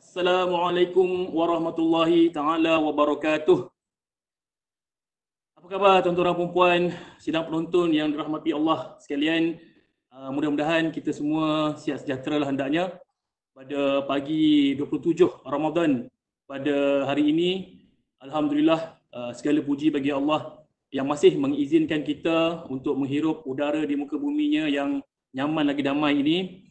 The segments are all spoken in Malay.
Assalamualaikum warahmatullahi taala wabarakatuh. Apa khabar tuan-tuan dan puan-puan sidang penonton yang dirahmati Allah sekalian? Ah, mudah-mudahan kita semua sihat sejahtera lah hendaknya pada pagi 27 Ramadan pada hari ini. Alhamdulillah ah, segala puji bagi Allah yang masih mengizinkan kita untuk menghirup udara di muka buminya yang nyaman lagi damai ini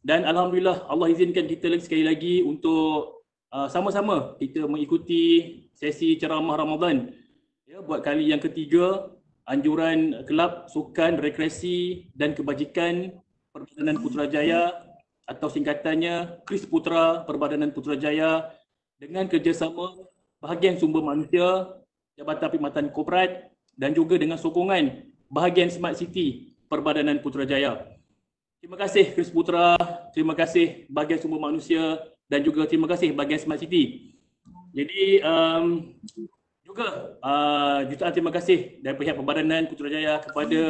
dan alhamdulillah Allah izinkan kita lagi sekali lagi untuk uh, sama-sama kita mengikuti sesi ceramah Ramadan ya buat kali yang ketiga anjuran kelab sukan rekreasi dan kebajikan Perbadanan Putrajaya atau singkatannya Kris Putra Perbadanan Putrajaya dengan kerjasama bahagian sumber manusia Jabatan Perkhidmatan Korporat dan juga dengan sokongan bahagian Smart City Perbadanan Putrajaya. Jaya. Terima kasih Chris Putra, terima kasih bagi semua manusia dan juga terima kasih bagi Smart City. Jadi um, juga uh, jutaan terima kasih dari pihak pembadanan Putrajaya kepada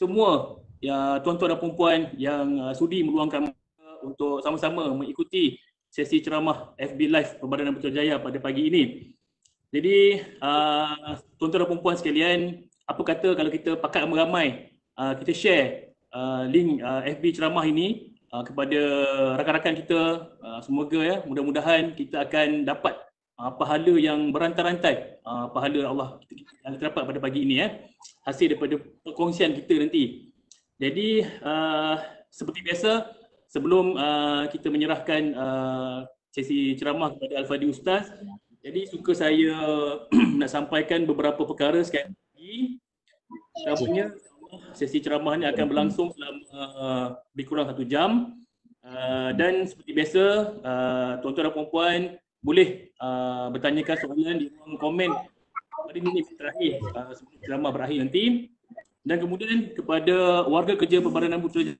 semua ya tuan-tuan dan puan-puan yang uh, sudi meluangkan masa untuk sama-sama mengikuti sesi ceramah FB Live Pembadanan Putrajaya pada pagi ini. Jadi uh, tuan-tuan dan puan-puan sekalian, apa kata kalau kita pakat ramai-ramai uh, kita share uh, link uh, FB ceramah ini uh, kepada rakan-rakan kita uh, semoga ya mudah-mudahan kita akan dapat uh, pahala yang berantai-rantai uh, pahala Allah kita, yang kita dapat pada pagi ini ya hasil daripada perkongsian kita nanti. Jadi uh, seperti biasa sebelum uh, kita menyerahkan uh, sesi ceramah kepada Al-Fadi Ustaz jadi suka saya nak sampaikan beberapa perkara sekali lagi. Contohnya sesi ceramah ini akan berlangsung selama uh, lebih kurang satu jam uh, dan seperti biasa uh, tuan-tuan dan puan-puan boleh uh, bertanyakan soalan di ruang komen pada minit terakhir uh, sebelum ceramah berakhir nanti dan kemudian kepada warga kerja Perbadanan Putrajaya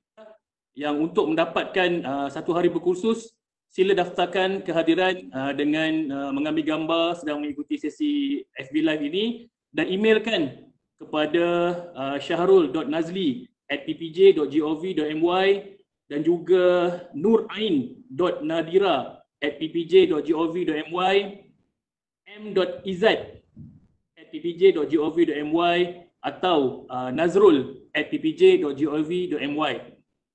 yang untuk mendapatkan uh, satu hari berkursus sila daftarkan kehadiran uh, dengan uh, mengambil gambar sedang mengikuti sesi FB live ini dan emailkan kepada uh, syahrul.nazli at ppj.gov.my dan juga nurain.nadira at ppj.gov.my m.izad e at ppj.gov.my atau uh, nazrul at ppj.gov.my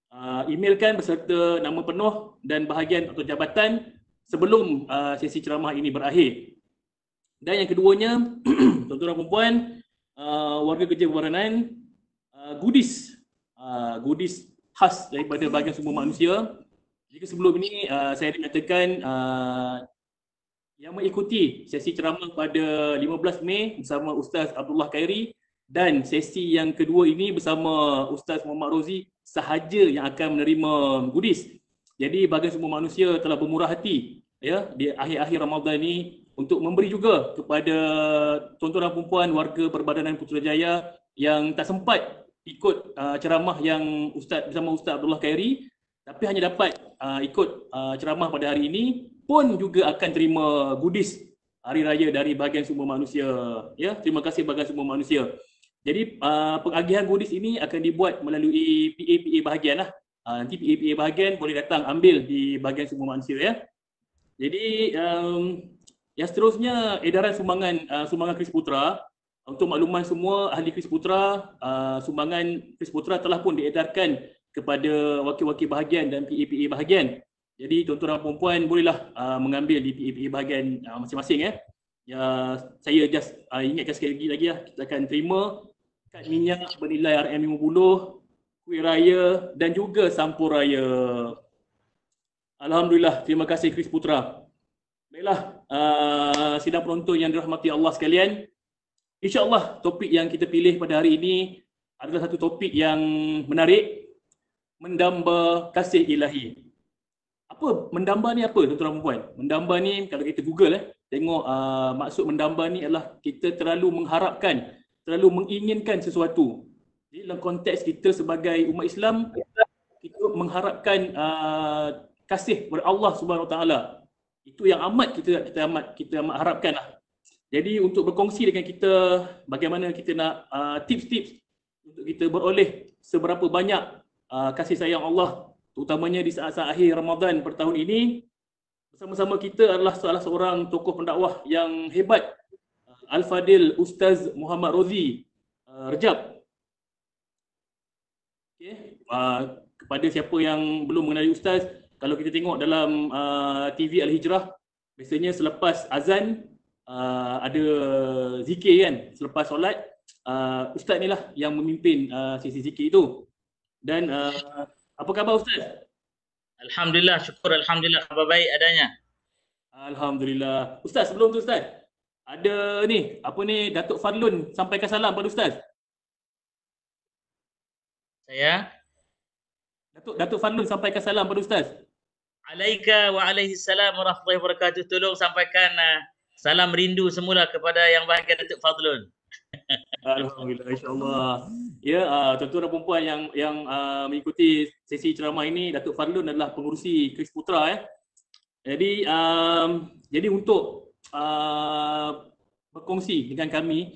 Uh, emailkan beserta nama penuh dan bahagian atau jabatan sebelum uh, sesi ceramah ini berakhir. Dan yang keduanya, tuan-tuan dan puan-puan, uh, warga kerja berwarnaan uh, goodies uh, goodies khas daripada bahagian semua manusia jika sebelum ini uh, saya ada nyatakan uh, yang mengikuti sesi ceramah pada 15 Mei bersama Ustaz Abdullah Khairi dan sesi yang kedua ini bersama Ustaz Muhammad Rozi sahaja yang akan menerima goodies jadi bahagian semua manusia telah bermurah hati ya di akhir-akhir Ramadan ini untuk memberi juga kepada tuan-tuan dan puan warga Perbadanan Putrajaya yang tak sempat ikut uh, ceramah yang Ustaz bersama Ustaz Abdullah Khairi tapi hanya dapat uh, ikut uh, ceramah pada hari ini pun juga akan terima goodies hari raya dari bahagian semua manusia ya terima kasih bahagian semua manusia jadi uh, pengagihan goodies ini akan dibuat melalui PAPA bahagianlah uh, nanti PAPA bahagian boleh datang ambil di bahagian semua manusia ya jadi um, yang seterusnya edaran sumbangan uh, sumbangan Kris Putra untuk makluman semua ahli Kris Putra uh, sumbangan Kris Putra telah pun diedarkan kepada wakil-wakil bahagian dan PEPE bahagian. Jadi tuan-tuan dan puan bolehlah uh, mengambil di PEPE bahagian uh, masing-masing eh. Ya saya just uh, ingatkan sekali lagi lagi ya kita akan terima kad minyak bernilai RM50, kuih raya dan juga sampur raya. Alhamdulillah terima kasih Kris Putra. Baiklah, uh, sidang penonton yang dirahmati Allah sekalian. InsyaAllah topik yang kita pilih pada hari ini adalah satu topik yang menarik. Mendamba kasih ilahi. Apa mendamba ni apa tuan-tuan perempuan? Mendamba ni kalau kita google eh, tengok uh, maksud mendamba ni adalah kita terlalu mengharapkan, terlalu menginginkan sesuatu. Jadi dalam konteks kita sebagai umat Islam, kita mengharapkan uh, kasih kepada Allah Subhanahu Wa Taala itu yang amat kita kita amat kita amat harapkan lah. Jadi untuk berkongsi dengan kita bagaimana kita nak uh, tips-tips untuk kita beroleh seberapa banyak uh, kasih sayang Allah terutamanya di saat-saat akhir Ramadan per tahun ini bersama-sama kita adalah salah seorang tokoh pendakwah yang hebat uh, Al-Fadil Ustaz Muhammad Rozi uh, Rejab. Okay. Uh, kepada siapa yang belum mengenali Ustaz, kalau kita tengok dalam uh, TV Al-Hijrah biasanya selepas azan uh, ada zikir kan selepas solat uh, ustaz ni lah yang memimpin uh, sesi zikir itu dan uh, apa khabar ustaz? Alhamdulillah syukur Alhamdulillah khabar baik adanya Alhamdulillah ustaz sebelum tu ustaz ada ni apa ni Datuk Fadlun sampaikan salam pada ustaz saya Datuk Datuk Fadlun sampaikan salam pada ustaz alaika wa alaihi salam wa rahmatullahi wabarakatuh. Tolong sampaikan uh, salam rindu semula kepada yang bahagia Datuk Fadlun. Alhamdulillah insyaallah. Ya, uh, tuan-tuan dan puan yang yang uh, mengikuti sesi ceramah ini, Datuk Fadlun adalah pengurusi Kris Putra Eh. Jadi um, jadi untuk uh, berkongsi dengan kami,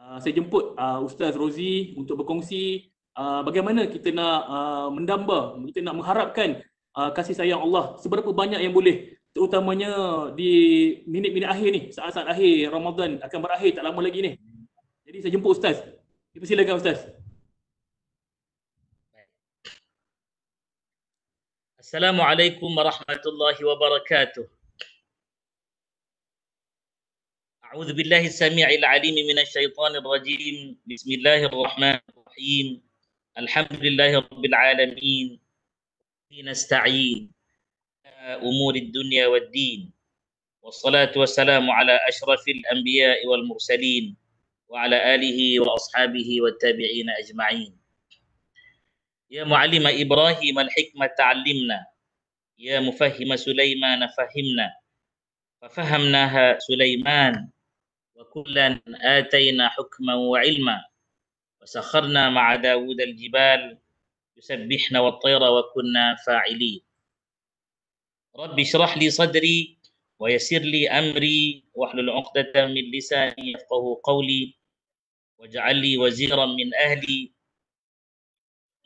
uh, saya jemput uh, Ustaz Rozi untuk berkongsi uh, bagaimana kita nak uh, mendamba, kita nak mengharapkan Ah, kasih sayang Allah seberapa banyak yang boleh terutamanya di minit-minit akhir ni saat-saat akhir Ramadan akan berakhir tak lama lagi ni jadi saya jemput ustaz dipersilakan ustaz Assalamualaikum warahmatullahi wabarakatuh أعوذ بالله السميع العليم من الشيطان الرجيم بسم الله الرحمن الرحيم الحمد لله رب العالمين نستعين أمور الدنيا والدين والصلاة والسلام على أشرف الأنبياء والمرسلين وعلى آله وأصحابه والتابعين أجمعين يا معلم إبراهيم الحكمة علمنا يا مفهم سليمان فهمنا ففهمناها سليمان وكلا آتينا حكما وعلما وسخرنا مع داود الجبال يسبحن والطير وكنا فاعلين رب اشرح لي صدري ويسر لي أمري واحلل عقدة من لساني يفقه قولي واجعل لي وزيرا من أهلي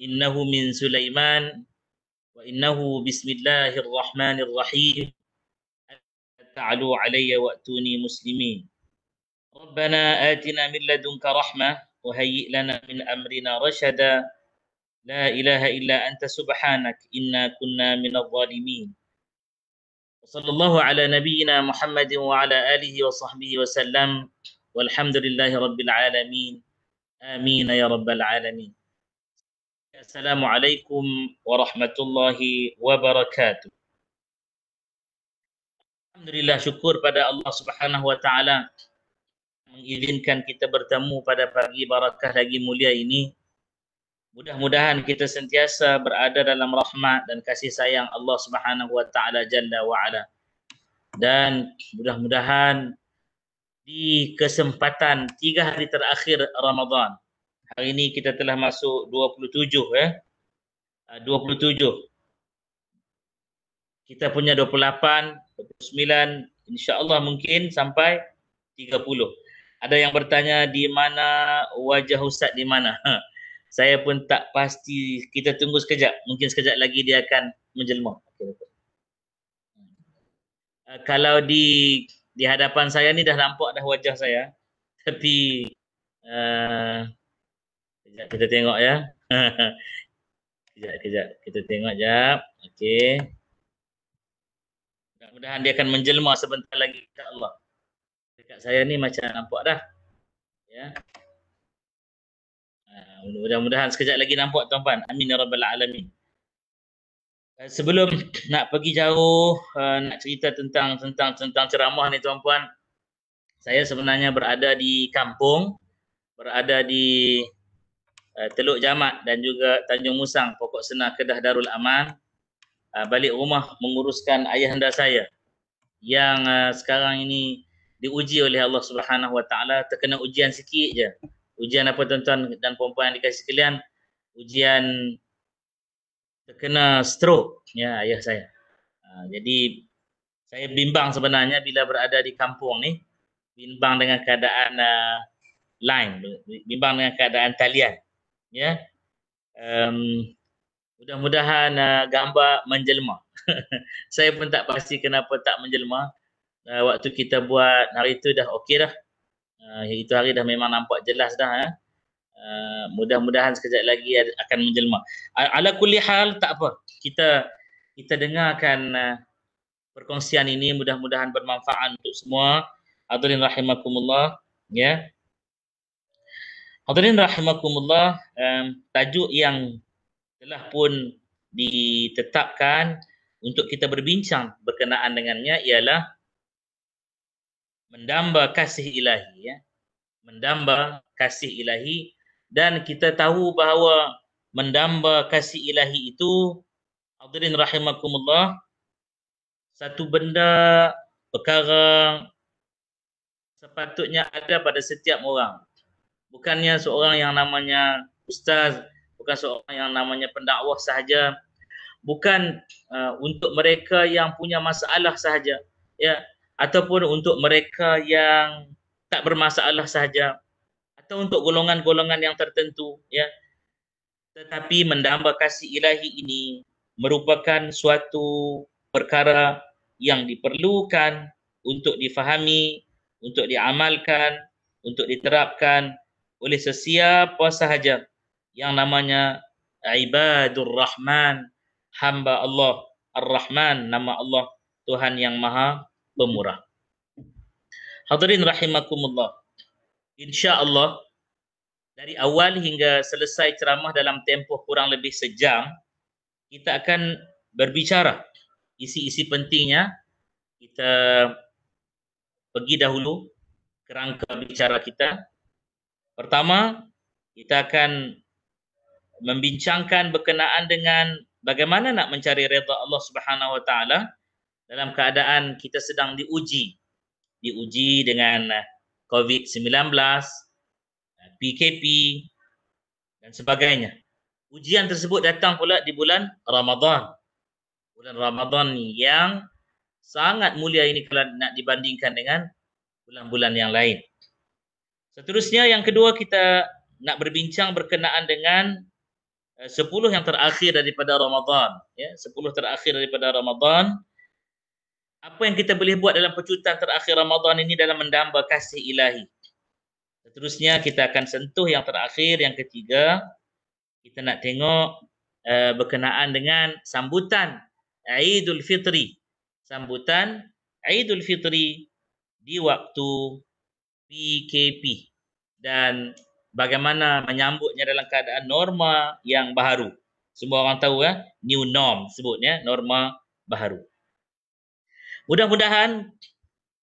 إنه من سليمان وإنه بسم الله الرحمن الرحيم تعلوا علي وأتوني مسلمين ربنا آتنا من لدنك رحمة وهيئ لنا من أمرنا رشدا لا إله إلا أنت سبحانك إنا كنا من الظالمين وصلى الله على نبينا محمد وعلى آله وصحبه وسلم والحمد لله رب العالمين آمين يا رب العالمين السلام عليكم ورحمة الله وبركاته لله شكر pada الله سبحانه وتعالى mengizinkan kita bertemu pada pagi barakah lagi mulia ini Mudah-mudahan kita sentiasa berada dalam rahmat dan kasih sayang Allah Subhanahu wa taala janda wa ala. Dan mudah-mudahan di kesempatan tiga hari terakhir Ramadan. Hari ini kita telah masuk 27 eh. 27. Kita punya 28, 29, insya-Allah mungkin sampai 30. Ada yang bertanya di mana wajah Ustaz di mana? Ha. saya pun tak pasti kita tunggu sekejap mungkin sekejap lagi dia akan menjelma okay, uh, hmm. kalau di di hadapan saya ni dah nampak dah wajah saya tapi uh, kita tengok ya sekejap sekejap kita tengok jap ya. okey mudah-mudahan dia akan menjelma sebentar lagi insyaallah dekat saya ni macam nampak dah ya yeah mudah-mudahan sekejap lagi nampak tuan-tuan. Amin ya rabbal alamin. Eh, sebelum nak pergi jauh uh, nak cerita tentang tentang tentang ceramah ni tuan-tuan. Saya sebenarnya berada di kampung, berada di uh, Teluk Jamat dan juga Tanjung Musang, Pokok Sena, Kedah Darul Aman. Uh, balik rumah menguruskan ayahanda saya yang uh, sekarang ini diuji oleh Allah Subhanahu Wa Taala terkena ujian sikit je ujian apa tuan-tuan dan puan yang dikasih kalian ujian terkena stroke ya ayah saya ha, jadi saya bimbang sebenarnya bila berada di kampung ni bimbang dengan keadaan uh, line bimbang dengan keadaan talian ya um, mudah-mudahan uh, gambar menjelma saya pun tak pasti kenapa tak menjelma uh, waktu kita buat hari tu dah okey dah uh, itu hari dah memang nampak jelas dah eh. uh, mudah-mudahan sekejap lagi akan menjelma ala kulli hal tak apa kita kita dengarkan uh, perkongsian ini mudah-mudahan bermanfaat untuk semua hadirin rahimakumullah ya yeah. hadirin rahimakumullah um, tajuk yang telah pun ditetapkan untuk kita berbincang berkenaan dengannya ialah mendamba kasih ilahi ya mendamba kasih ilahi dan kita tahu bahawa mendamba kasih ilahi itu hadirin rahimakumullah satu benda perkara sepatutnya ada pada setiap orang bukannya seorang yang namanya ustaz bukan seorang yang namanya pendakwah sahaja bukan uh, untuk mereka yang punya masalah sahaja ya ataupun untuk mereka yang tak bermasalah sahaja atau untuk golongan-golongan yang tertentu ya tetapi mendamba kasih ilahi ini merupakan suatu perkara yang diperlukan untuk difahami, untuk diamalkan, untuk diterapkan oleh sesiapa sahaja yang namanya ibadur rahman hamba Allah ar-rahman nama Allah Tuhan yang maha pemurah. Hadirin rahimakumullah. Insya-Allah dari awal hingga selesai ceramah dalam tempoh kurang lebih sejam kita akan berbicara isi-isi pentingnya kita pergi dahulu kerangka bicara kita pertama kita akan membincangkan berkenaan dengan bagaimana nak mencari redha Allah Subhanahu wa taala dalam keadaan kita sedang diuji diuji dengan eh, COVID-19 eh, PKP dan sebagainya ujian tersebut datang pula di bulan Ramadan bulan Ramadan yang sangat mulia ini kalau nak dibandingkan dengan bulan-bulan yang lain seterusnya yang kedua kita nak berbincang berkenaan dengan eh, sepuluh yang terakhir daripada Ramadan ya terakhir daripada Ramadan apa yang kita boleh buat dalam pecutan terakhir Ramadan ini dalam mendamba kasih ilahi. Seterusnya kita akan sentuh yang terakhir, yang ketiga. Kita nak tengok uh, berkenaan dengan sambutan Aidul Fitri. Sambutan Aidul Fitri di waktu PKP. Dan bagaimana menyambutnya dalam keadaan norma yang baru. Semua orang tahu ya, eh? new norm sebutnya, norma baharu. Mudah-mudahan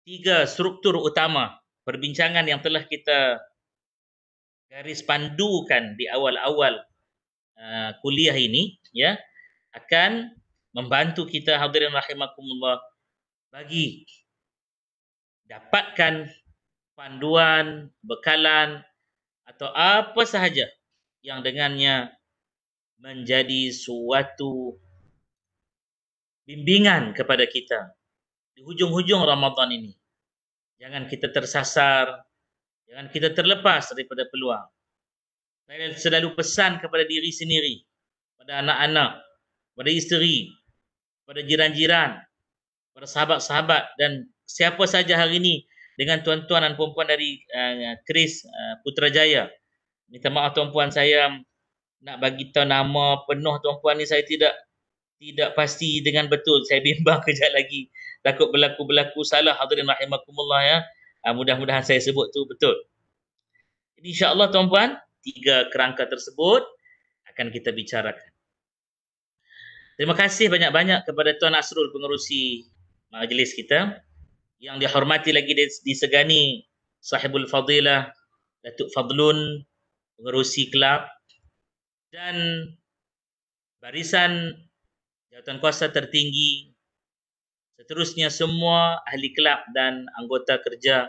tiga struktur utama perbincangan yang telah kita garis pandukan di awal-awal uh, kuliah ini ya akan membantu kita hadirin rahimakumullah bagi dapatkan panduan, bekalan atau apa sahaja yang dengannya menjadi suatu bimbingan kepada kita di hujung-hujung Ramadan ini. Jangan kita tersasar, jangan kita terlepas daripada peluang. Saya selalu pesan kepada diri sendiri, kepada anak-anak, kepada isteri, kepada jiran-jiran, kepada sahabat-sahabat dan siapa saja hari ini dengan tuan-tuan dan puan-puan dari eh, Kris uh, uh, Putrajaya. Minta maaf tuan-puan saya nak bagi tahu nama penuh tuan-puan ni saya tidak tidak pasti dengan betul saya bimbang kejap lagi takut berlaku-berlaku salah hadirin rahimakumullah ya uh, mudah-mudahan saya sebut tu betul jadi insyaallah tuan tuan tiga kerangka tersebut akan kita bicarakan terima kasih banyak-banyak kepada tuan Asrul pengerusi majlis kita yang dihormati lagi disegani sahibul fadilah Datuk Fadlun pengerusi kelab dan barisan jawatan kuasa tertinggi, seterusnya semua ahli kelab dan anggota kerja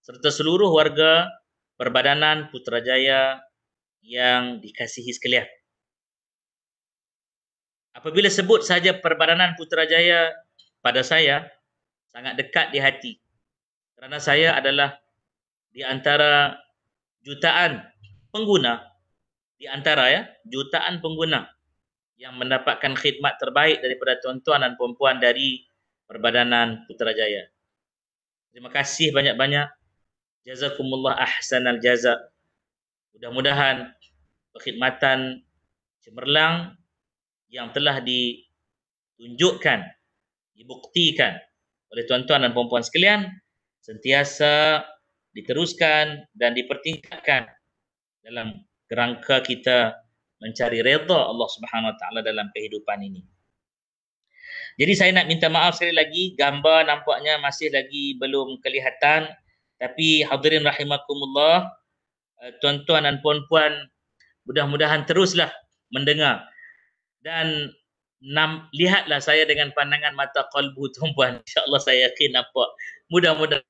serta seluruh warga perbadanan Putrajaya yang dikasihi sekalian. Apabila sebut saja perbadanan Putrajaya pada saya, sangat dekat di hati kerana saya adalah di antara jutaan pengguna di antara ya jutaan pengguna yang mendapatkan khidmat terbaik daripada tuan-tuan dan puan-puan dari Perbadanan Putrajaya. Terima kasih banyak-banyak. Jazakumullah ahsanal Jazak. Mudah-mudahan perkhidmatan cemerlang yang telah ditunjukkan, dibuktikan oleh tuan-tuan dan puan-puan sekalian sentiasa diteruskan dan dipertingkatkan dalam kerangka kita mencari redha Allah Subhanahu Wa Taala dalam kehidupan ini. Jadi saya nak minta maaf sekali lagi gambar nampaknya masih lagi belum kelihatan tapi hadirin rahimakumullah eh, tuan-tuan dan puan-puan mudah-mudahan teruslah mendengar dan nam, lihatlah saya dengan pandangan mata kalbu tuan-puan insya-Allah saya yakin nampak mudah-mudahan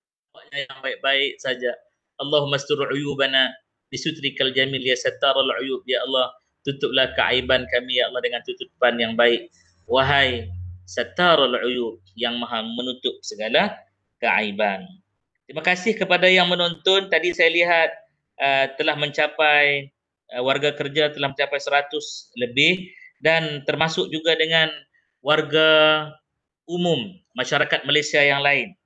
yang baik-baik saja Allahumma stur uyubana bisutrikal jamil ya sattaral uyub ya Allah tutuplah keaiban kami ya Allah dengan tutupan yang baik wahai satarul uyub yang maha menutup segala keaiban terima kasih kepada yang menonton tadi saya lihat uh, telah mencapai uh, warga kerja telah mencapai 100 lebih dan termasuk juga dengan warga umum masyarakat Malaysia yang lain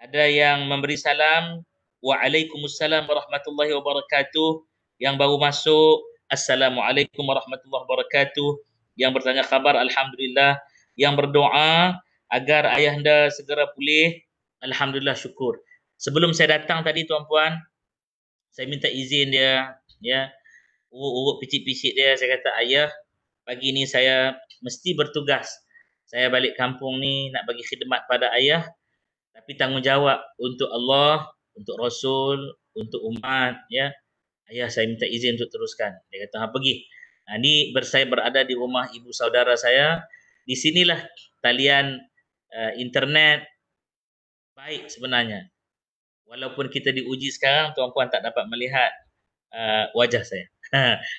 ada yang memberi salam waalaikumsalam warahmatullahi wabarakatuh yang baru masuk Assalamualaikum warahmatullahi wabarakatuh. Yang bertanya khabar alhamdulillah, yang berdoa agar ayah anda segera pulih, alhamdulillah syukur. Sebelum saya datang tadi tuan-puan, saya minta izin dia ya. Uruk-uruk picit-picit dia saya kata ayah, pagi ni saya mesti bertugas. Saya balik kampung ni nak bagi khidmat pada ayah. Tapi tanggungjawab untuk Allah, untuk Rasul, untuk umat ya ayah saya minta izin untuk teruskan. Dia kata, ha pergi. Ha, ini ber, berada di rumah ibu saudara saya. Di sinilah talian uh, internet baik sebenarnya. Walaupun kita diuji sekarang, tuan-puan tak dapat melihat uh, wajah saya.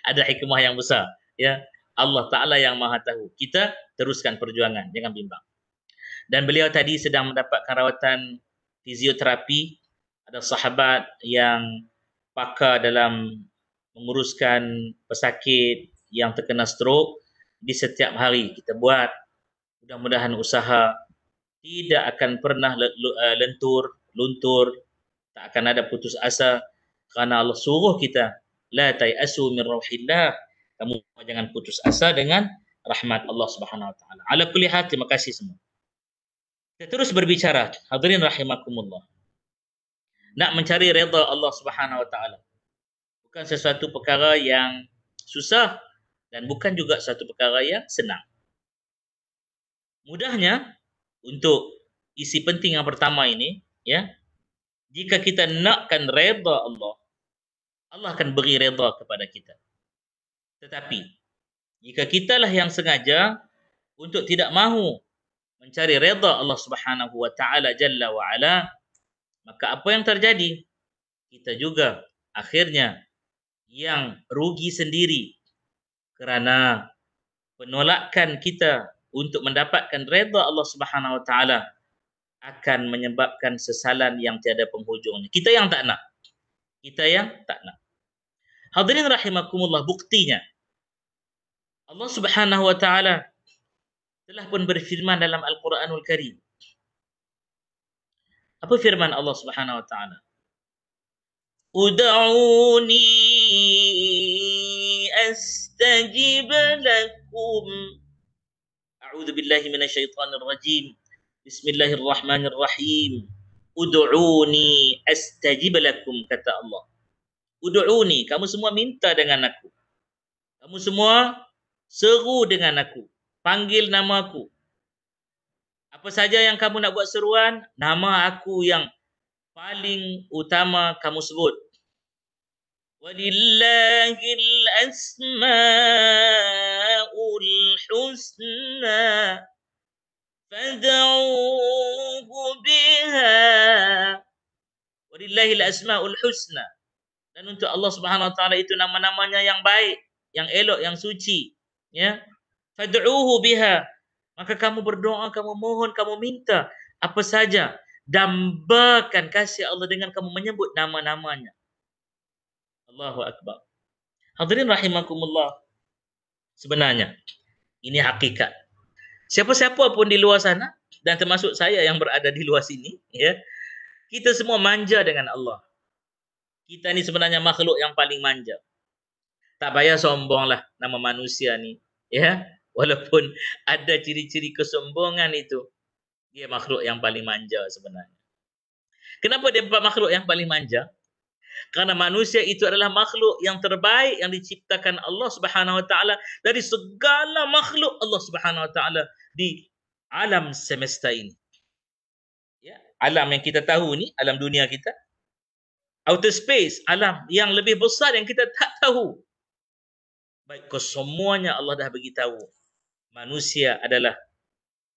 Ada hikmah yang besar. Ya Allah Ta'ala yang maha tahu. Kita teruskan perjuangan. Jangan bimbang. Dan beliau tadi sedang mendapatkan rawatan fizioterapi. Ada sahabat yang pakar dalam menguruskan pesakit yang terkena stroke di setiap hari kita buat mudah-mudahan usaha tidak akan pernah eh, lentur luntur tak akan ada putus asa kerana Allah suruh kita la tayasu min rahillah kamu jangan putus asa dengan rahmat Allah Subhanahu wa taala ala kulli hal terima kasih semua kita terus berbicara hadirin rahimakumullah nak mencari redha Allah Subhanahu Wa Taala. Bukan sesuatu perkara yang susah dan bukan juga satu perkara yang senang. Mudahnya untuk isi penting yang pertama ini, ya. Jika kita nakkan redha Allah, Allah akan beri redha kepada kita. Tetapi jika kitalah yang sengaja untuk tidak mahu mencari redha Allah Subhanahu wa taala jalla wa ala, maka apa yang terjadi kita juga akhirnya yang rugi sendiri kerana penolakan kita untuk mendapatkan reda Allah Subhanahu wa taala akan menyebabkan sesalan yang tiada penghujungnya kita yang tak nak kita yang tak nak hadirin rahimakumullah buktinya Allah Subhanahu wa taala telah pun berfirman dalam Al-Quranul Karim apa firman Allah Subhanahu wa taala? Ud'uni astajib lakum. A'udzu billahi minasyaitonir rajim. Bismillahirrahmanirrahim. Ud'uni astajib lakum kata Allah. Ud'uni, kamu semua minta dengan aku. Kamu semua seru dengan aku. Panggil nama aku. Apa saja yang kamu nak buat seruan, nama aku yang paling utama kamu sebut. Walillahi asmaul husna fad'uhu biha. Walillahi asmaul husna. Dan untuk Allah Subhanahu wa taala itu nama-namanya yang baik, yang elok, yang suci, ya. Fad'uhu biha. Maka kamu berdoa, kamu mohon, kamu minta apa saja. Dambakan kasih Allah dengan kamu menyebut nama-namanya. Allahu Akbar. Hadirin rahimakumullah. Sebenarnya, ini hakikat. Siapa-siapa pun di luar sana, dan termasuk saya yang berada di luar sini, ya, kita semua manja dengan Allah. Kita ni sebenarnya makhluk yang paling manja. Tak payah sombonglah nama manusia ni. Ya, walaupun ada ciri-ciri kesombongan itu dia makhluk yang paling manja sebenarnya kenapa dia empat makhluk yang paling manja Karena manusia itu adalah makhluk yang terbaik yang diciptakan Allah Subhanahu Wa Taala dari segala makhluk Allah Subhanahu Wa Taala di alam semesta ini. Ya, alam yang kita tahu ni, alam dunia kita. Outer space, alam yang lebih besar yang kita tak tahu. Baik kesemuanya Allah dah bagi tahu manusia adalah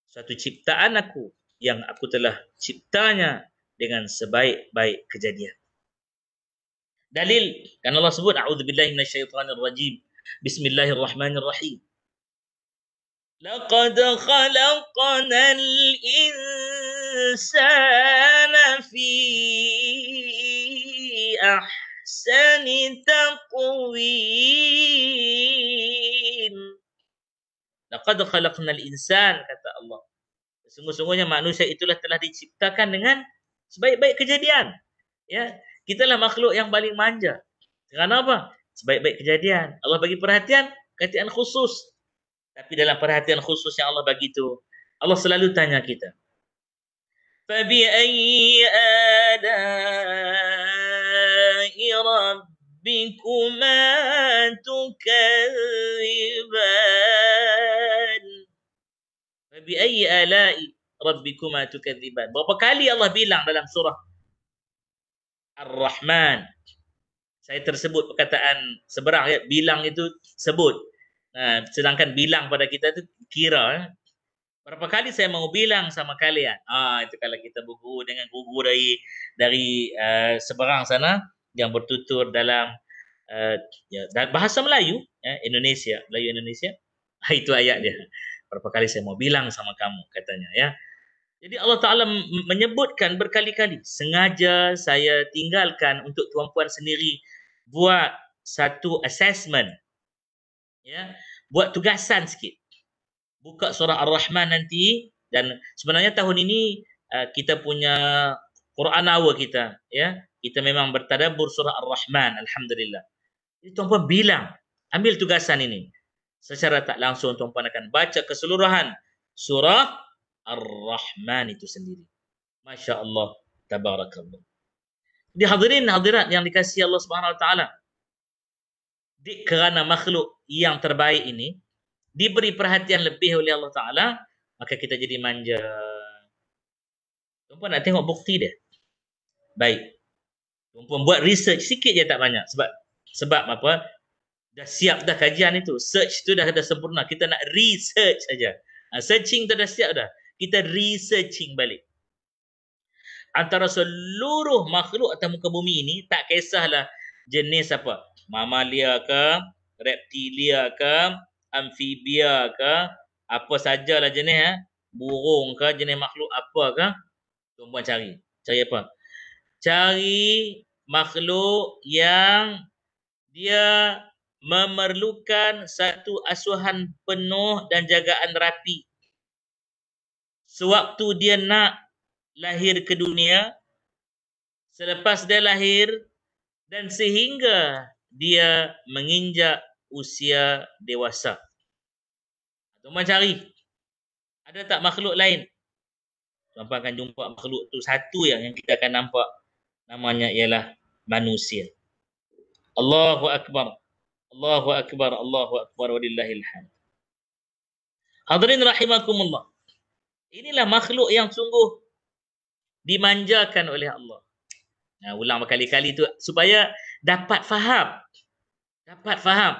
suatu ciptaan aku yang aku telah ciptanya dengan sebaik-baik kejadian. Dalil kan Allah sebut a'udzubillahi minasyaitonir rajim. Bismillahirrahmanirrahim. Laqad al insana fi ahsani taqwim. Laqad khalaqnal insan kata Allah. sungguh sungguhnya manusia itulah telah diciptakan dengan sebaik-baik kejadian. Ya, kitalah makhluk yang paling manja. Kerana apa? Sebaik-baik kejadian. Allah bagi perhatian, perhatian khusus. Tapi dalam perhatian khusus yang Allah bagi itu, Allah selalu tanya kita. Fa bi ayyi ada ربكما تكذبان فبأي آلاء ربكما تكذبان berapa kali Allah bilang dalam surah Ar-Rahman saya tersebut perkataan seberang ya bilang itu sebut ha, sedangkan bilang pada kita itu kira ya. berapa kali saya mau bilang sama kalian ah ha, itu kalau kita buku dengan guru dari dari uh, seberang sana yang bertutur dalam uh, bahasa Melayu, eh, Indonesia, Melayu Indonesia. Itu ayat dia. Berapa kali saya mau bilang sama kamu katanya ya. Jadi Allah Taala menyebutkan berkali-kali sengaja saya tinggalkan untuk tuan puan sendiri buat satu assessment. Ya, buat tugasan sikit. Buka surah Ar-Rahman nanti dan sebenarnya tahun ini eh, kita punya Quran awal kita ya kita memang bertadabbur surah Ar-Rahman alhamdulillah. Jadi tuan-tuan bilang ambil tugasan ini. Secara tak langsung tuan-tuan akan baca keseluruhan surah Ar-Rahman itu sendiri. Masya-Allah tabarakallah. Di hadirin hadirat yang dikasihi Allah Subhanahu wa taala. Di kerana makhluk yang terbaik ini diberi perhatian lebih oleh Allah taala, maka kita jadi manja. Tuan-tuan nak tengok bukti dia baik. Tuan puan buat research sikit je tak banyak sebab sebab apa? Dah siap dah kajian itu. Search tu dah dah sempurna. Kita nak research saja. Ha, searching tu dah siap dah. Kita researching balik. Antara seluruh makhluk atau muka bumi ini tak kisahlah jenis apa. Mamalia ke, reptilia ke, amfibia ke, apa sajalah jenis eh. Burung ke, jenis makhluk apa ke. Tuan puan cari. Cari apa? cari makhluk yang dia memerlukan satu asuhan penuh dan jagaan rapi. Sewaktu dia nak lahir ke dunia, selepas dia lahir dan sehingga dia menginjak usia dewasa. Tuan-tuan cari. Ada tak makhluk lain? Tuan-tuan akan jumpa makhluk tu satu yang, yang kita akan nampak namanya ialah manusia. Allahu akbar. Allahu akbar. Allahu akbar walillahil hamd. Hadirin rahimakumullah. Inilah makhluk yang sungguh dimanjakan oleh Allah. Nah, ulang berkali-kali itu supaya dapat faham. Dapat faham.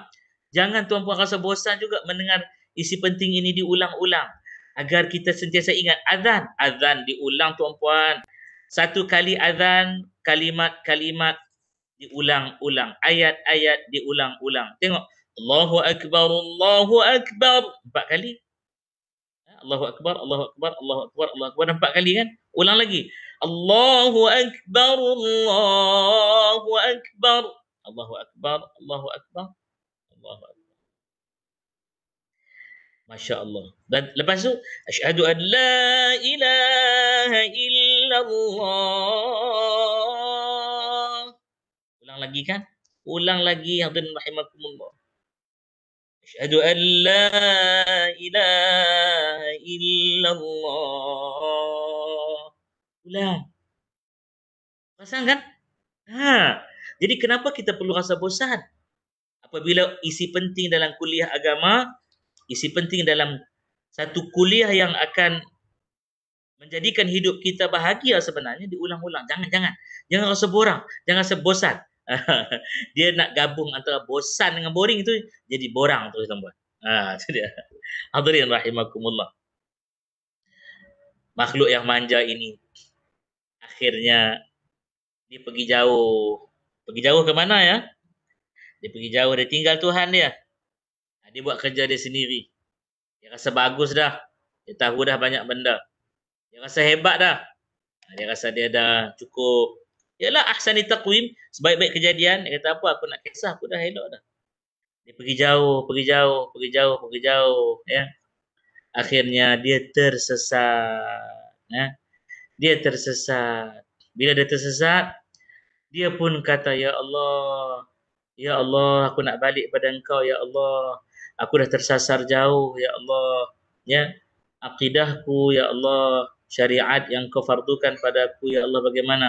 Jangan tuan-puan rasa bosan juga mendengar isi penting ini diulang-ulang agar kita sentiasa ingat azan azan diulang tuan puan satu kali Adhan kalimat-kalimat diulang-ulang ayat-ayat diulang-ulang tengok Allahu akbar Allahu akbar empat kali ya, Allahu akbar Allahu akbar Allahu akbar Allahu akbar empat kali kan ulang lagi Allahu akbar Allahu akbar Allahu akbar Allahu akbar Allahu akbar Masya Allah. Dan lepas tu, Ashadu an la ilaha illallah. Ulang lagi kan? Ulang lagi, Hadirin Rahimahkumullah. Ashadu an la ilaha illallah. Ulang. Pasang kan? Ha. Jadi kenapa kita perlu rasa bosan? Apabila isi penting dalam kuliah agama, isi penting dalam satu kuliah yang akan menjadikan hidup kita bahagia sebenarnya diulang-ulang. Jangan, jangan. Jangan rasa borang. Jangan rasa bosan. dia nak gabung antara bosan dengan boring itu jadi borang tu tuan buat. Ha, jadi hadirin rahimakumullah. Makhluk yang manja ini akhirnya dia pergi jauh. Pergi jauh ke mana ya? Dia pergi jauh dia tinggal Tuhan dia. Dia buat kerja dia sendiri. Dia rasa bagus dah. Dia tahu dah banyak benda. Dia rasa hebat dah. Ha, dia rasa dia dah cukup. Yalah ahsani taqwim. Sebaik-baik kejadian. Dia kata apa aku nak kisah. Aku dah elok dah. Dia pergi jauh, pergi jauh, pergi jauh, pergi jauh. Ya. Akhirnya dia tersesat. Ya. Dia tersesat. Bila dia tersesat, dia pun kata, Ya Allah, Ya Allah, aku nak balik pada engkau, Ya Allah aku dah tersasar jauh ya Allah ya akidahku ya Allah syariat yang kau fardukan padaku ya Allah bagaimana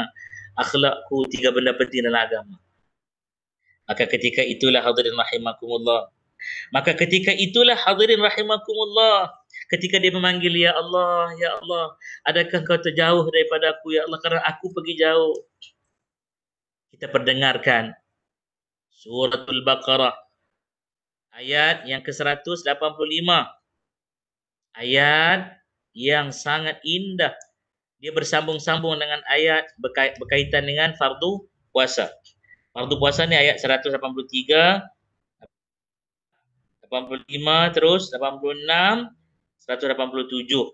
akhlakku tiga benda penting dalam agama maka ketika itulah hadirin rahimakumullah maka ketika itulah hadirin rahimakumullah ketika dia memanggil ya Allah ya Allah adakah kau terjauh daripada aku ya Allah kerana aku pergi jauh kita perdengarkan suratul baqarah ayat yang ke-185. Ayat yang sangat indah. Dia bersambung-sambung dengan ayat berkaitan dengan fardu puasa. Fardu puasa ni ayat 183, 85 terus 86, 187.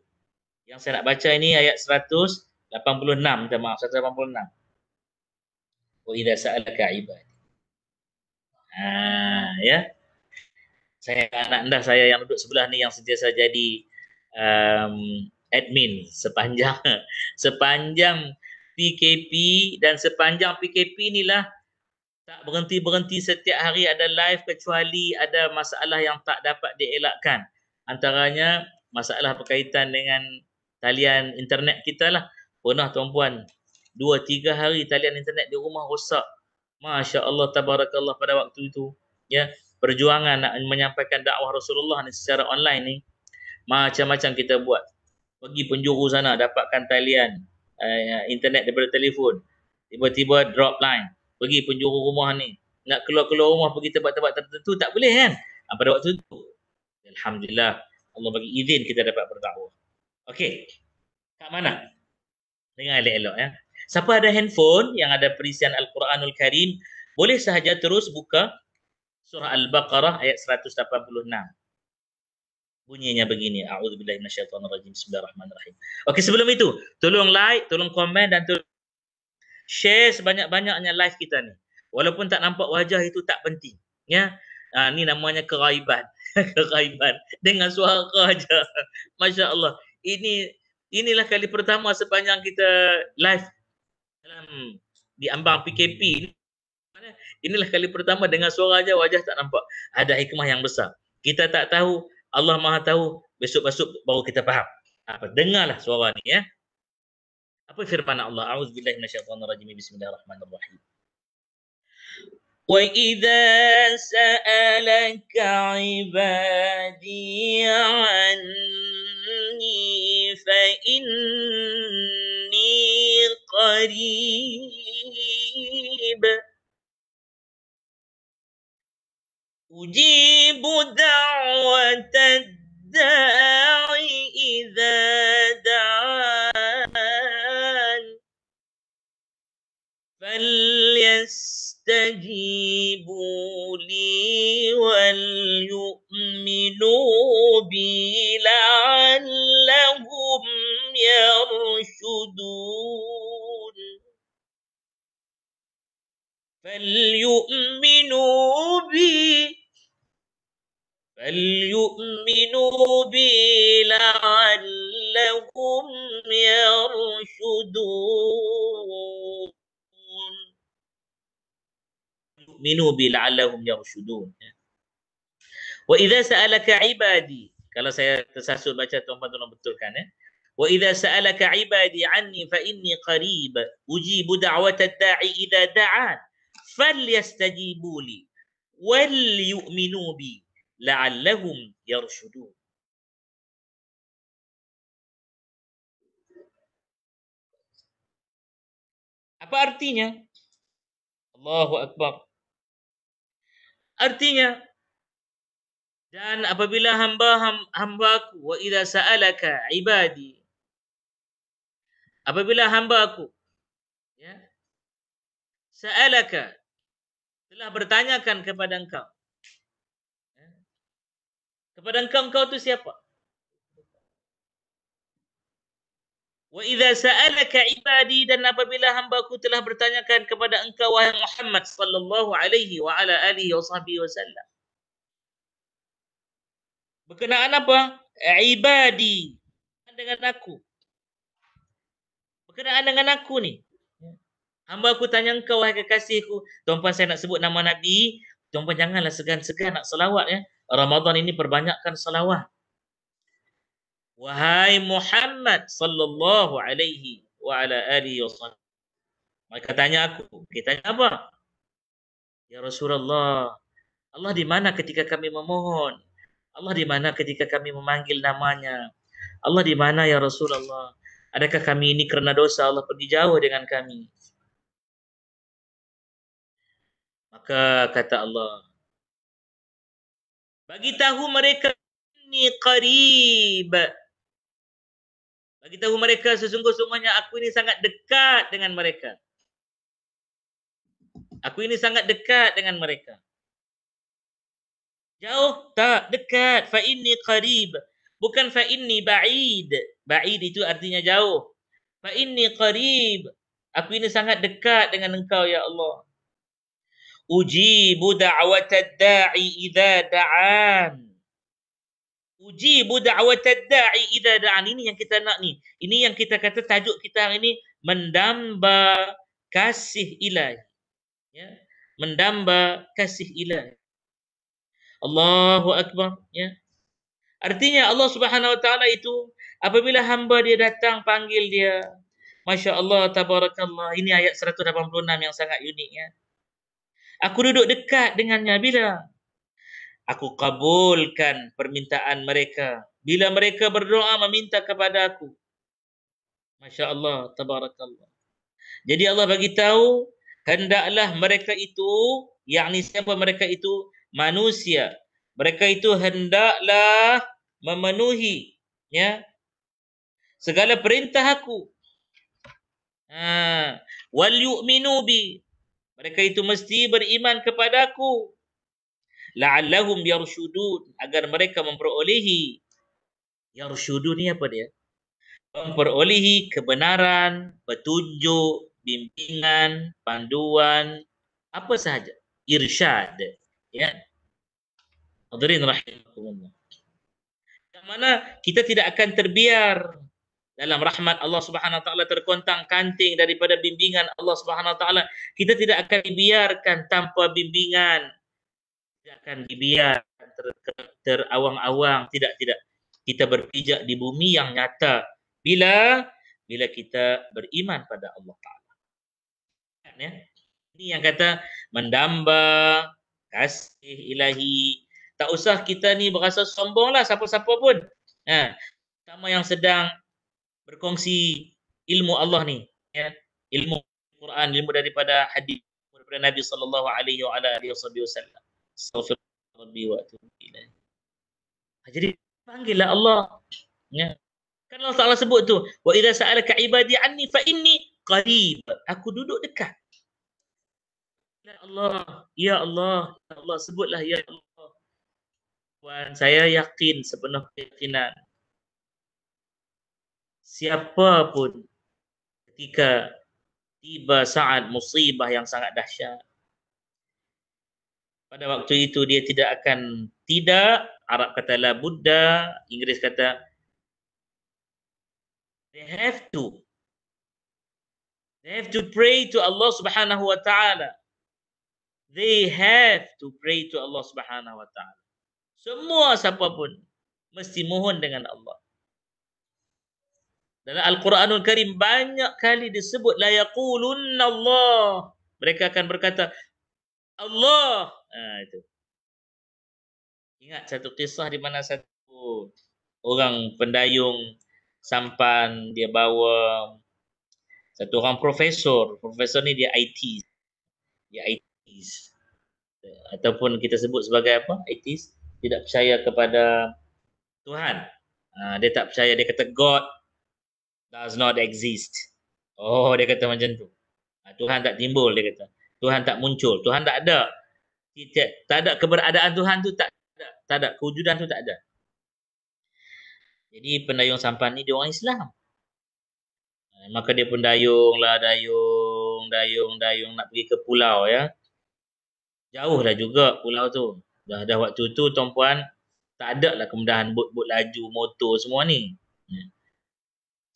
Yang saya nak baca ini ayat 186, minta maaf 186. Wa idza sa'alaka ibad. Ah ha, ya. Yeah saya anak anda saya yang duduk sebelah ni yang sentiasa jadi um, admin sepanjang sepanjang PKP dan sepanjang PKP inilah tak berhenti-berhenti setiap hari ada live kecuali ada masalah yang tak dapat dielakkan. Antaranya masalah berkaitan dengan talian internet kita lah. Pernah tuan-puan, dua tiga hari talian internet di rumah rosak. Masya Allah, tabarakallah pada waktu itu. Ya, perjuangan nak menyampaikan dakwah Rasulullah ni secara online ni macam-macam kita buat pergi penjuru sana dapatkan talian uh, internet daripada telefon tiba-tiba drop line pergi penjuru rumah ni nak keluar-keluar rumah pergi tempat-tempat tertentu tak boleh kan ha, pada waktu tu Alhamdulillah Allah bagi izin kita dapat berdakwah Okey. kat mana dengar elok-elok ya siapa ada handphone yang ada perisian Al-Quranul Karim boleh sahaja terus buka Surah Al-Baqarah ayat 186. Bunyinya begini. A'udzubillahi minasyaitonirrajim. Bismillahirrahmanirrahim. Okey, sebelum itu, tolong like, tolong komen dan tolong share sebanyak-banyaknya live kita ni. Walaupun tak nampak wajah itu tak penting. Ya. Ha, ni namanya keraiban. keraiban. Dengan suara aja. Masya Allah. Ini inilah kali pertama sepanjang kita live dalam di ambang PKP ini Inilah kali pertama dengan suara aja wajah tak nampak. Ada hikmah yang besar. Kita tak tahu, Allah Maha tahu. Besok-besok baru kita faham. Apa dengarlah suara ni ya. Apa firman Allah? A'udzubillahi minasyaitonirrajim. Bismillahirrahmanirrahim. وإذا سألك anni fa inni قريب أجيب دعوة الداعي إذا دعان فليستجيبوا لي وليؤمنوا بي لعلهم يرشدون فليؤمنوا بي فليؤمنوا بي لعلهم يرشدون يؤمنوا بي لعلهم يرشدون وإذا سألك عبادي kalau saya tersasul baca tuan-tuan betulkan eh وإذا سألك عبادي عني فإني قريب أجيب دعوة الداعي إذا دعان فليستجيبوا لي وليؤمنوا بي لعلهم yarshudun. Apa artinya? Allahu Akbar. Artinya dan apabila hamba hambaku wa idza sa'alaka ibadi apabila hambaku ya sa'alaka telah bertanyakan kepada engkau kepada engkau engkau tu siapa? Wa idza sa'alaka ibadi dan apabila hamba-Ku telah bertanyakan kepada engkau wahai Muhammad sallallahu alaihi wa ala alihi wasahbihi wasallam. Berkenaan apa? Ibadi dengan aku. Berkenaan dengan aku ni. Hamba aku tanya engkau wahai kekasihku, tuan puan saya nak sebut nama nabi, tuan puan janganlah segan-segan nak selawat ya. Ramadan ini perbanyakkan salawat. Wahai Muhammad sallallahu alaihi wa ala alihi wasallam. Maka tanya aku, kita tanya apa? Ya Rasulullah, Allah di mana ketika kami memohon? Allah di mana ketika kami memanggil namanya? Allah di mana ya Rasulullah? Adakah kami ini kerana dosa Allah pergi jauh dengan kami? Maka kata Allah, bagi tahu mereka ini qarib. Bagi tahu mereka sesungguh-sungguhnya aku ini sangat dekat dengan mereka. Aku ini sangat dekat dengan mereka. Jauh tak dekat fa ini qarib bukan fa ini ba'id ba'id itu artinya jauh fa ini qarib aku ini sangat dekat dengan engkau ya Allah Uji da'wat ad-da'i idha da'an. Uji da'wat ad-da'i idha da'an. Ini yang kita nak ni. Ini yang kita kata tajuk kita hari ni. Mendamba kasih Ilai. Ya. Mendamba kasih ilahi. Allahu Akbar. Ya. Artinya Allah subhanahu wa ta'ala itu apabila hamba dia datang panggil dia. Masya Allah, tabarakallah. Ini ayat 186 yang sangat unik. Ya. Aku duduk dekat dengannya bila aku kabulkan permintaan mereka. Bila mereka berdoa meminta kepada aku. Masya Allah, tabarakallah. Jadi Allah bagi tahu hendaklah mereka itu, yakni siapa mereka itu? Manusia. Mereka itu hendaklah memenuhi ya segala perintah aku. Ha, wal yu'minu bi mereka itu mesti beriman kepada kepadaku. La'allahum yarshudun. Agar mereka memperolehi. Yarshudun ni apa dia? Memperolehi kebenaran, petunjuk, bimbingan, panduan, apa sahaja. Irsyad. Ya. Hadirin rahimahumullah. Yang mana kita tidak akan terbiar dalam rahmat Allah Subhanahu Wa Taala terkontang kanting daripada bimbingan Allah Subhanahu Wa Taala kita tidak akan dibiarkan tanpa bimbingan tidak akan dibiarkan ter, ter, terawang-awang tidak tidak kita berpijak di bumi yang nyata bila bila kita beriman pada Allah Taala kan, ya? ini yang kata mendamba kasih ilahi tak usah kita ni berasa sombonglah siapa-siapa pun ha. sama yang sedang berkongsi ilmu Allah ni ya ilmu Quran ilmu daripada hadis daripada Nabi sallallahu alaihi wa ala alihi wasallam rabbi wa atubu ha, jadi panggillah Allah ya kan Allah Taala sebut tu wa idza sa'alaka ibadi anni fa inni qarib aku duduk dekat ya Allah ya Allah ya Allah sebutlah ya Allah Tuhan saya yakin sepenuh keyakinan Siapapun, ketika tiba saat musibah yang sangat dahsyat pada waktu itu dia tidak akan tidak Arab kata la buddha Inggeris kata they have to they have to pray to Allah Subhanahu wa taala they have to pray to Allah Subhanahu wa taala semua siapapun mesti mohon dengan Allah dalam Al-Quranul Karim banyak kali disebut la yaqulunna Allah. Mereka akan berkata Allah. Ha, itu. Ingat satu kisah di mana satu orang pendayung sampan dia bawa satu orang profesor. Profesor ni dia IT. Dia IT. Ataupun kita sebut sebagai apa? IT, Tidak percaya kepada Tuhan. Ha, dia tak percaya. Dia kata God does not exist. Oh, dia kata macam tu. Ah, Tuhan tak timbul, dia kata. Tuhan tak muncul. Tuhan tak ada. Kita, tak ada keberadaan Tuhan tu tak ada. Tak ada. Kewujudan tu tak ada. Jadi pendayung sampan ni dia orang Islam. Ah, maka dia pun dayung lah, dayung, dayung, dayung nak pergi ke pulau ya. Jauh dah juga pulau tu. Dah, dah waktu tu tuan-puan tak ada lah kemudahan bot-bot laju, motor semua ni. Hmm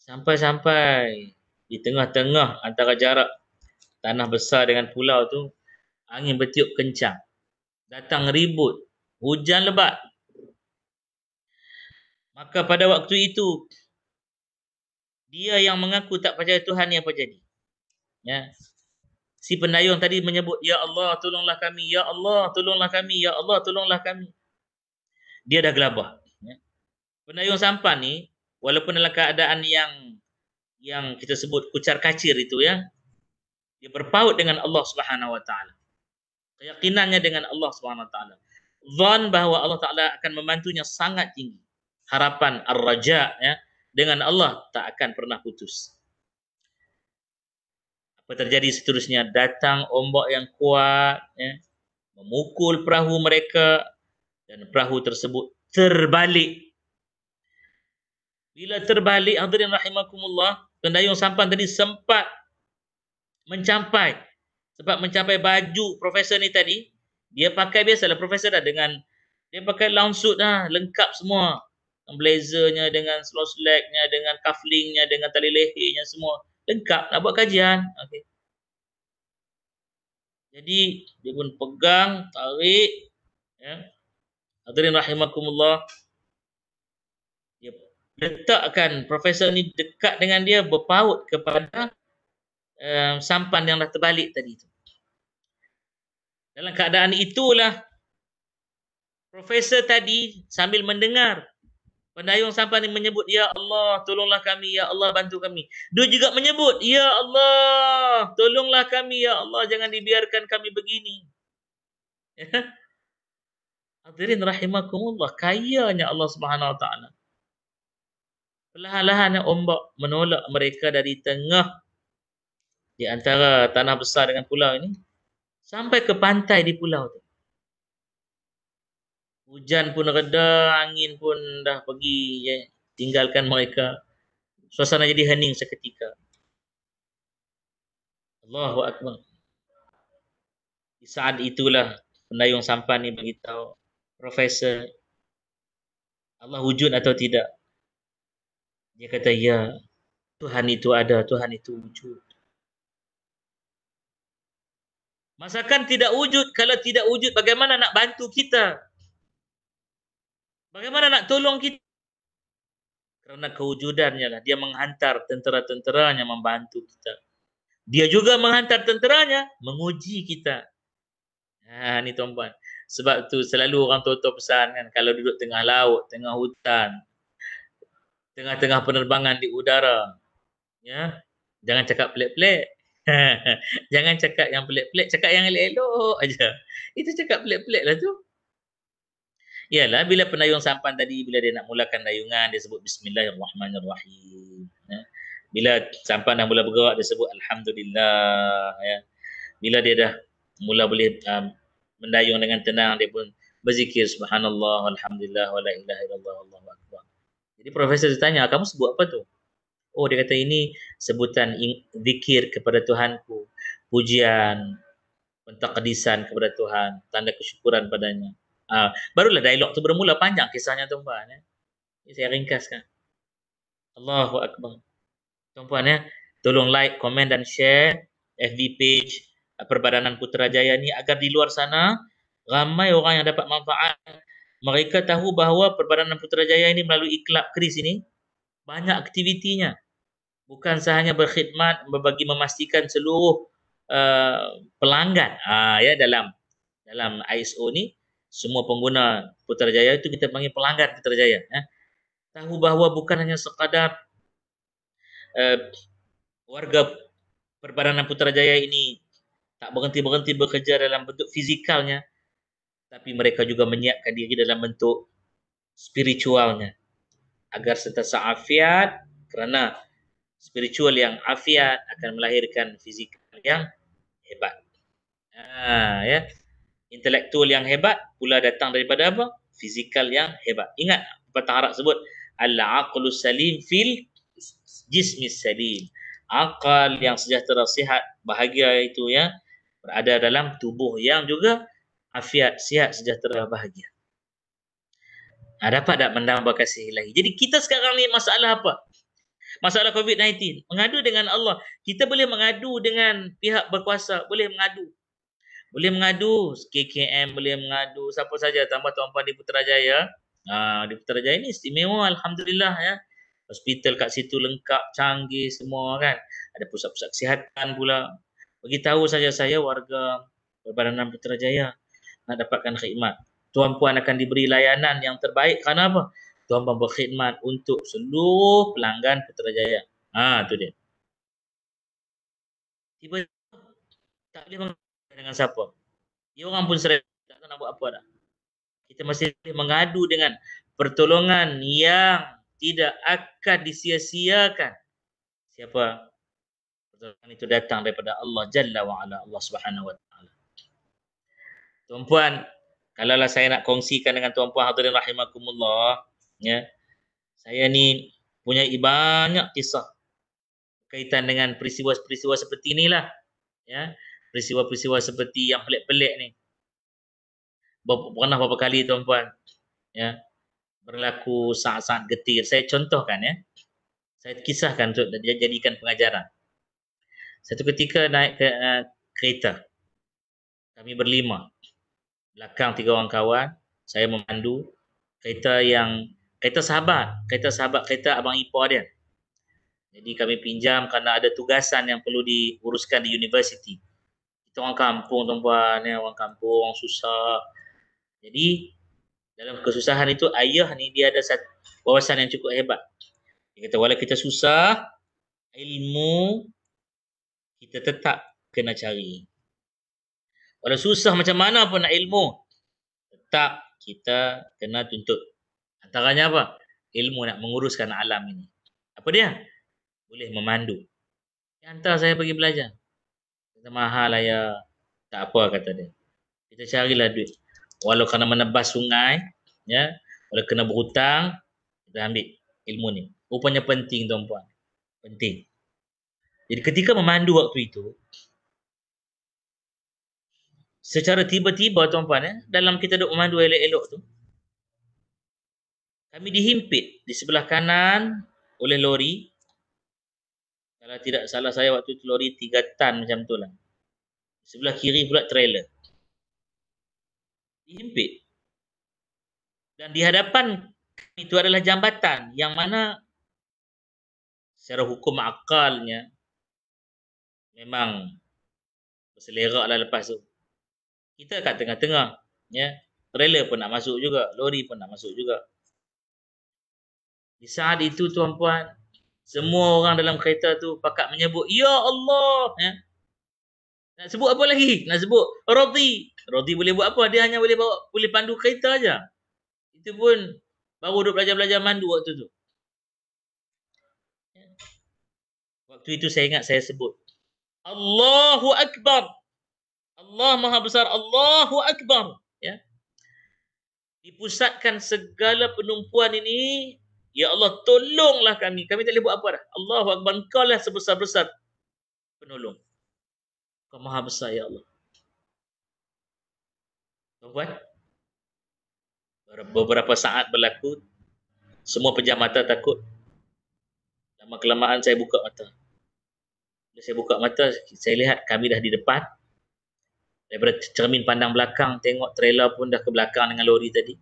sampai-sampai di tengah-tengah antara jarak tanah besar dengan pulau tu angin bertiup kencang datang ribut hujan lebat maka pada waktu itu dia yang mengaku tak percaya Tuhan ni apa jadi ya si pendayung tadi menyebut ya Allah tolonglah kami ya Allah tolonglah kami ya Allah tolonglah kami dia dah gelabah ya. pendayung sampan ni walaupun dalam keadaan yang yang kita sebut kucar kacir itu ya dia berpaut dengan Allah Subhanahu wa taala keyakinannya dengan Allah Subhanahu wa taala zan bahawa Allah taala akan membantunya sangat tinggi harapan ar-raja ya dengan Allah tak akan pernah putus apa terjadi seterusnya datang ombak yang kuat ya memukul perahu mereka dan perahu tersebut terbalik bila terbalik hadirin rahimakumullah pendayung sampan tadi sempat mencapai sebab mencapai baju profesor ni tadi dia pakai biasalah profesor dah dengan dia pakai long suit dah lengkap semua blazernya dengan slow slacknya dengan cufflinknya dengan tali lehernya semua lengkap nak buat kajian okey jadi dia pun pegang tarik ya hadirin rahimakumullah letakkan profesor ni dekat dengan dia berpaut kepada um, sampan yang dah terbalik tadi tu. Dalam keadaan itulah profesor tadi sambil mendengar pendayung sampan ni menyebut ya Allah tolonglah kami ya Allah bantu kami. Dia juga menyebut ya Allah tolonglah kami ya Allah jangan dibiarkan kami begini. Ya kan? Hadirin rahimakumullah kayanya Allah Subhanahu wa taala. Perlahan-lahan eh, ombak menolak mereka dari tengah di antara tanah besar dengan pulau ini sampai ke pantai di pulau tu. Hujan pun reda, angin pun dah pergi ya, tinggalkan mereka. Suasana jadi hening seketika. Allahu Akbar. Di saat itulah pendayung sampan ni beritahu Profesor Allah wujud atau tidak dia kata, ya Tuhan itu ada, Tuhan itu wujud. Masakan tidak wujud, kalau tidak wujud bagaimana nak bantu kita? Bagaimana nak tolong kita? Kerana kewujudannya lah, dia menghantar tentera-tenteranya membantu kita. Dia juga menghantar tenteranya menguji kita. Ha, ni tuan-tuan. Sebab tu selalu orang tua-tua pesan kan, kalau duduk tengah laut, tengah hutan, tengah-tengah penerbangan di udara. Ya. Jangan cakap pelik-pelik. Jangan cakap yang pelik-pelik, cakap yang elok-elok aja. Itu cakap pelik-pelik lah tu. Yalah, bila penayung sampan tadi, bila dia nak mulakan dayungan, dia sebut Bismillahirrahmanirrahim. Ya. Bila sampan dah mula bergerak, dia sebut Alhamdulillah. Ya. Bila dia dah mula boleh um, mendayung dengan tenang, dia pun berzikir Subhanallah, Alhamdulillah, wa la ilaha illallah, Allahu Akbar. Jadi profesor dia tanya, kamu sebut apa tu? Oh dia kata ini sebutan zikir kepada Tuhanku, pujian, pentakdisan kepada Tuhan, tanda kesyukuran padanya. Uh, barulah dialog tu bermula panjang kisahnya tu, tuan Ya. Ini saya ringkaskan. Allahu Akbar. Tuan-tuan ya, tolong like, komen dan share FB page eh, Perbadanan Putrajaya ni agar di luar sana ramai orang yang dapat manfaat mereka tahu bahawa Perbadanan Putrajaya ini melalui Club Kris ini banyak aktivitinya. Bukan sahaja berkhidmat berbagi memastikan seluruh uh, pelanggan uh, ya dalam dalam ISO ni semua pengguna Putrajaya itu kita panggil pelanggan Putrajaya ya. Tahu bahawa bukan hanya sekadar uh, warga Perbadanan Putrajaya ini tak berhenti-berhenti bekerja dalam bentuk fizikalnya tapi mereka juga menyiapkan diri dalam bentuk spiritualnya agar sentiasa afiat kerana spiritual yang afiat akan melahirkan fizikal yang hebat. Ha, ya. Intelektual yang hebat pula datang daripada apa? Fizikal yang hebat. Ingat pepatah Arab sebut al-aqlu salim fil jismi salim. Akal yang sejahtera sihat bahagia itu ya berada dalam tubuh yang juga afiat, sihat, sejahtera, bahagia. Ha, dapat tak menambah kasih lagi? Jadi kita sekarang ni masalah apa? Masalah COVID-19. Mengadu dengan Allah. Kita boleh mengadu dengan pihak berkuasa. Boleh mengadu. Boleh mengadu KKM, boleh mengadu siapa saja. Tambah Tuan Puan di Putrajaya. Ha, di Putrajaya ni istimewa Alhamdulillah ya. Hospital kat situ lengkap, canggih semua kan. Ada pusat-pusat kesihatan pula. Beritahu saja saya warga Perbadanan Putrajaya nak dapatkan khidmat. Tuan Puan akan diberi layanan yang terbaik kerana apa? Tuan Puan berkhidmat untuk seluruh pelanggan Putrajaya. Ha, tu dia. Tiba tak boleh mengadu dengan siapa. Dia orang pun serai tak tahu nak buat apa dah. Kita masih boleh mengadu dengan pertolongan yang tidak akan disia-siakan. Siapa? Pertolongan itu datang daripada Allah Jalla wa'ala Allah subhanahu wa ta'ala. Tuan-puan, kalaulah saya nak kongsikan dengan tuan-puan hadirin rahimakumullah, ya. Saya ni punya banyak kisah kaitan dengan peristiwa-peristiwa seperti inilah. Ya. Peristiwa-peristiwa seperti yang pelik-pelik ni. Berapa, pernah berapa kali tuan-puan, ya. Berlaku saat-saat getir. Saya contohkan ya. Saya kisahkan untuk jadikan pengajaran. Satu ketika naik ke uh, kereta. Kami berlima belakang tiga orang kawan saya memandu kereta yang kereta sahabat kereta sahabat kereta abang ipar dia jadi kami pinjam kerana ada tugasan yang perlu diuruskan di universiti kita orang kampung tuan-tuan orang kampung orang susah jadi dalam kesusahan itu ayah ni dia ada satu wawasan yang cukup hebat dia kata walaupun kita susah ilmu kita tetap kena cari Walau susah macam mana pun nak ilmu, tetap kita kena tuntut. Antaranya apa? Ilmu nak menguruskan alam ini. Apa dia? Boleh memandu. Dia hantar saya pergi belajar. Kata mahal ya. Tak apa kata dia. Kita carilah duit. Walau kena menebas sungai, ya, walau kena berhutang, kita ambil ilmu ni. Rupanya penting tuan-puan. Penting. Jadi ketika memandu waktu itu, secara tiba-tiba tuan-tuan eh, dalam kita duk memandu elok-elok tu kami dihimpit di sebelah kanan oleh lori kalau tidak salah saya waktu itu lori tiga tan macam tu lah sebelah kiri pula trailer dihimpit dan di hadapan itu adalah jambatan yang mana secara hukum akalnya memang berselerak lah lepas tu kita kat tengah-tengah ya trailer pun nak masuk juga lori pun nak masuk juga di saat itu tuan-puan semua orang dalam kereta tu pakat menyebut ya Allah ya nak sebut apa lagi nak sebut radhi radhi boleh buat apa dia hanya boleh bawa boleh pandu kereta aja itu pun baru duk belajar-belajar mandu waktu tu waktu itu saya ingat saya sebut Allahu akbar Allah Maha Besar, Allahu Akbar. Ya. Dipusatkan segala penumpuan ini, Ya Allah tolonglah kami. Kami tak boleh buat apa dah. Allahu Akbar, kau lah sebesar-besar penolong. Kau Maha Besar, Ya Allah. Tuan-tuan, beberapa saat berlaku, semua pejam mata takut. Lama kelamaan saya buka mata. Bila saya buka mata, saya lihat kami dah di depan daripada cermin pandang belakang tengok trailer pun dah ke belakang dengan lori tadi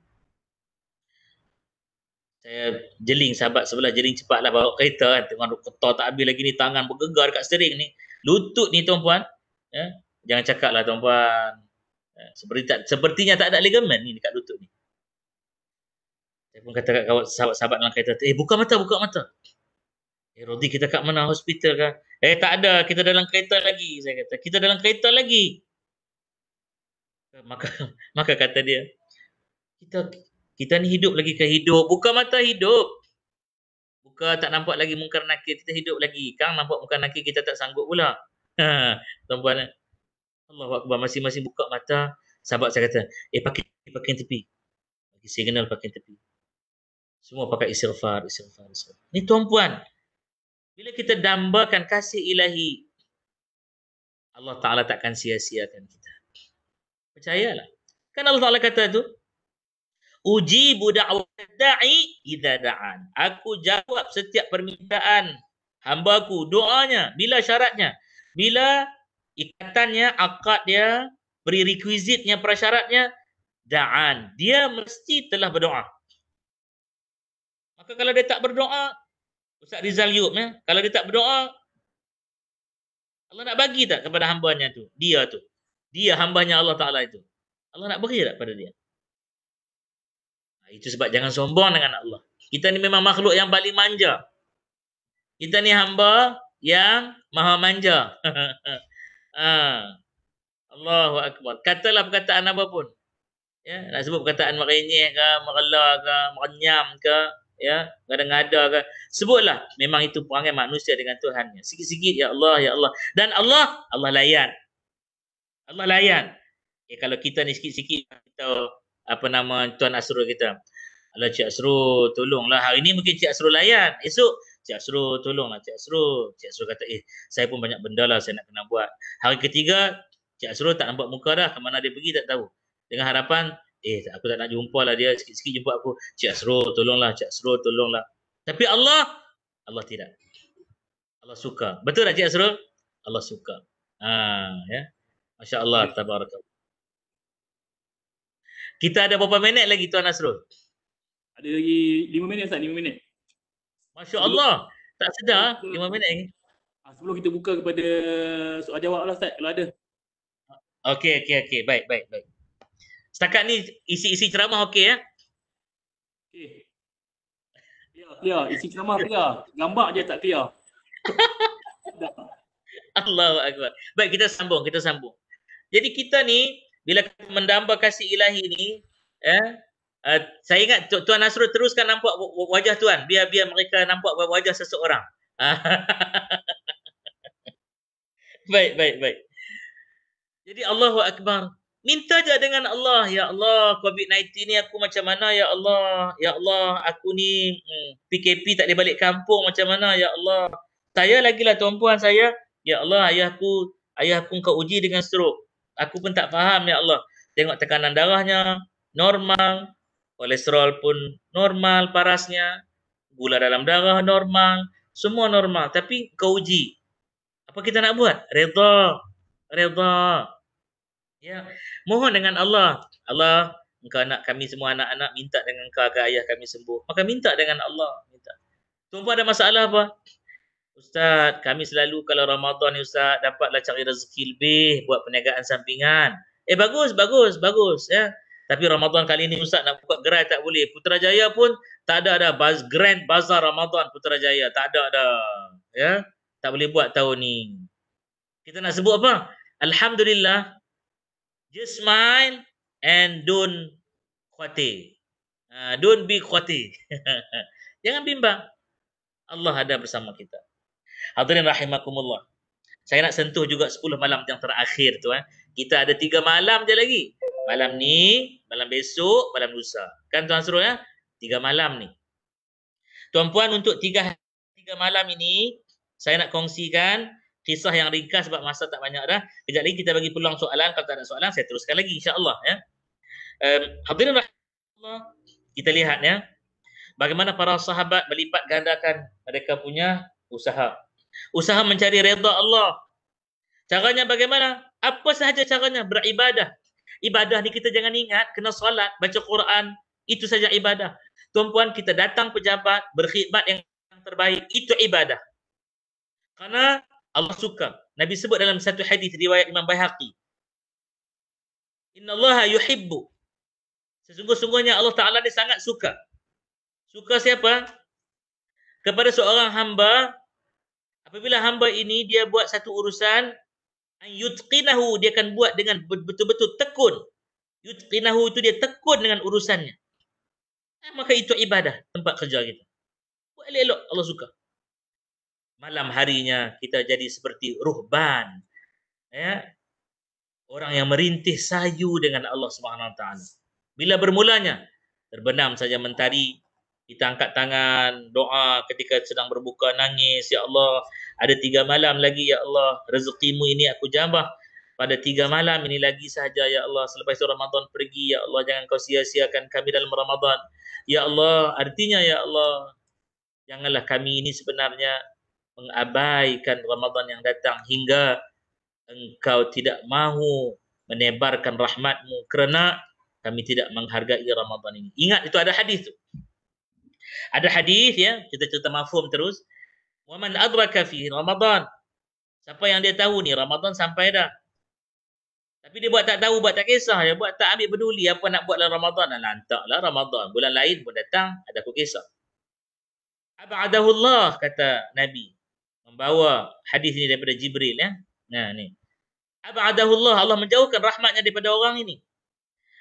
saya jeling sahabat sebelah jeling cepatlah bawa kereta kan tengok ketar tak habis lagi ni tangan bergegar dekat steering ni lutut ni tuan-puan ya jangan cakaplah tuan-puan ya, seperti tak, sepertinya tak ada ligamen ni dekat lutut ni saya pun kata kat kawan sahabat-sahabat dalam kereta eh buka mata buka mata eh Rodi kita kat mana hospital kan? eh tak ada kita dalam kereta lagi saya kata kita dalam kereta lagi maka maka kata dia kita kita ni hidup lagi ke hidup buka mata hidup buka tak nampak lagi muka nakir kita hidup lagi kang nampak muka nakir kita tak sanggup pula ha tuan-tuan eh. Allahuakbar masing-masing buka mata sahabat saya kata eh pakai pakai tepi bagi signal pakai tepi semua pakai istighfar istighfar istighfar ni tuan-tuan bila kita dambakan kasih ilahi Allah Ta'ala takkan sia-siakan kita percayalah kan Allah Taala kata tu uji budak awadai idza da'an aku jawab setiap permintaan hamba aku doanya bila syaratnya bila ikatannya akad dia beri requisitnya prasyaratnya da'an dia mesti telah berdoa maka kalau dia tak berdoa Ustaz Rizal Yub ya kalau dia tak berdoa Allah nak bagi tak kepada hamba-Nya tu dia tu dia hambanya Allah Ta'ala itu. Allah nak beri tak pada dia? Itu sebab jangan sombong dengan Allah. Kita ni memang makhluk yang paling manja. Kita ni hamba yang maha manja. ha. Allahu Akbar. Katalah perkataan apa pun. Ya, nak sebut perkataan merenyek ke, merela ke, merenyam ke, ya, ngada-ngada ke. Sebutlah. Memang itu perangai manusia dengan Tuhannya. Sikit-sikit, Ya Allah, Ya Allah. Dan Allah, Allah layan. Allah layan. Ya, kalau kita ni sikit-sikit kita apa nama Tuan Asrul kita. Allah Cik Asrul tolonglah. Hari ni mungkin Cik Asrul layan. Esok Cik Asrul tolonglah Cik Asrul. Cik Asrul kata eh saya pun banyak benda lah saya nak kena buat. Hari ketiga Cik Asrul tak nampak muka dah. Kemana dia pergi tak tahu. Dengan harapan eh aku tak nak jumpa lah dia. Sikit-sikit jumpa aku. Cik Asrul tolonglah Cik Asrul tolonglah. Tapi Allah Allah tidak. Allah suka. Betul tak Cik Asrul? Allah suka. Ah ha, ya. Masya Allah, ya. tabarakallah. Kita ada berapa minit lagi Tuan Nasrul? Ada lagi lima minit Ustaz, lima minit. Masya Allah, tak sedar lima minit lagi. Ah, sebelum kita buka kepada soal jawab lah Ustaz, kalau ada. Okey, okey, okey. Baik, baik, baik. Setakat ni isi-isi ceramah okey ya? Okey. Ya, isi ceramah clear. Gambar je tak clear. Allah Akbar. Baik, kita sambung, kita sambung. Jadi kita ni bila mendamba kasih ilahi ni ya, eh Uh, saya ingat tu, Tuan Nasrul teruskan nampak wajah Tuan biar biar mereka nampak wajah seseorang. Ah. baik baik baik. Jadi Allahu akbar. Minta je dengan Allah, ya Allah, COVID-19 ni aku macam mana ya Allah? Ya Allah, aku ni hmm, PKP tak boleh balik kampung macam mana ya Allah? Saya lagilah tuan-puan saya, ya Allah, ayah aku, ayah aku kau uji dengan stroke. Aku pun tak faham ya Allah. Tengok tekanan darahnya normal, kolesterol pun normal parasnya, gula dalam darah normal, semua normal. Tapi kau uji. Apa kita nak buat? Redha. Redha. Ya. Mohon dengan Allah. Allah, engkau nak kami semua anak-anak minta dengan kau agar ayah kami sembuh. Maka minta dengan Allah. Minta. Tuan-tuan ada masalah apa? Ustaz, kami selalu kalau Ramadan ni Ustaz dapatlah cari rezeki lebih buat perniagaan sampingan. Eh bagus, bagus, bagus ya. Tapi Ramadan kali ni Ustaz nak buka gerai tak boleh. Putrajaya pun tak ada dah baz grand bazar Ramadan Putrajaya, tak ada dah. Ya. Tak boleh buat tahun ni. Kita nak sebut apa? Alhamdulillah. Just smile and don't khawatir. Uh, don't be khawatir. Jangan bimbang. Allah ada bersama kita. Hadirin rahimakumullah. Saya nak sentuh juga 10 malam yang terakhir tu eh. Kita ada 3 malam je lagi. Malam ni, malam besok, malam lusa. Kan tuan suruh eh? ya? Tiga malam ni. Tuan-puan untuk tiga, tiga malam ini, saya nak kongsikan kisah yang ringkas sebab masa tak banyak dah. Kejap lagi kita bagi peluang soalan. Kalau tak ada soalan, saya teruskan lagi insyaAllah. Ya. Um, hadirin rahmatullah, kita lihat ya. Bagaimana para sahabat melipat gandakan mereka punya usaha usaha mencari reda Allah. Caranya bagaimana? Apa sahaja caranya beribadah. Ibadah ni kita jangan ingat kena solat, baca Quran, itu saja ibadah. Tuan-puan kita datang pejabat, berkhidmat yang terbaik, itu ibadah. Karena Allah suka. Nabi sebut dalam satu hadis riwayat Imam Baihaqi. Inna Allaha yuhibbu. Sesungguh-sungguhnya Allah Ta'ala dia sangat suka. Suka siapa? Kepada seorang hamba Apabila hamba ini dia buat satu urusan, yutqinahu dia akan buat dengan betul-betul tekun. Yutqinahu itu dia tekun dengan urusannya. Eh, maka itu ibadah tempat kerja kita. Buat elok-elok Allah suka. Malam harinya kita jadi seperti ruhban. Ya. Orang yang merintih sayu dengan Allah Subhanahu Wa Taala. Bila bermulanya terbenam saja mentari, kita angkat tangan doa ketika sedang berbuka nangis ya Allah ada tiga malam lagi ya Allah rezekimu ini aku jambah pada tiga malam ini lagi sahaja ya Allah selepas itu Ramadan pergi ya Allah jangan kau sia-siakan kami dalam Ramadan ya Allah artinya ya Allah janganlah kami ini sebenarnya mengabaikan Ramadan yang datang hingga engkau tidak mahu menebarkan rahmatmu kerana kami tidak menghargai Ramadan ini. Ingat itu ada hadis tu ada hadis ya kita cerita mafhum terus wa man adraka fi ramadan siapa yang dia tahu ni ramadan sampai dah tapi dia buat tak tahu buat tak kisah dia buat tak ambil peduli apa nak buat dalam ramadan lah hantaklah ramadan bulan lain pun datang ada aku kisah ab'adahu allah kata nabi membawa hadis ini daripada jibril ya nah ni ab'adahu allah allah menjauhkan rahmatnya daripada orang ini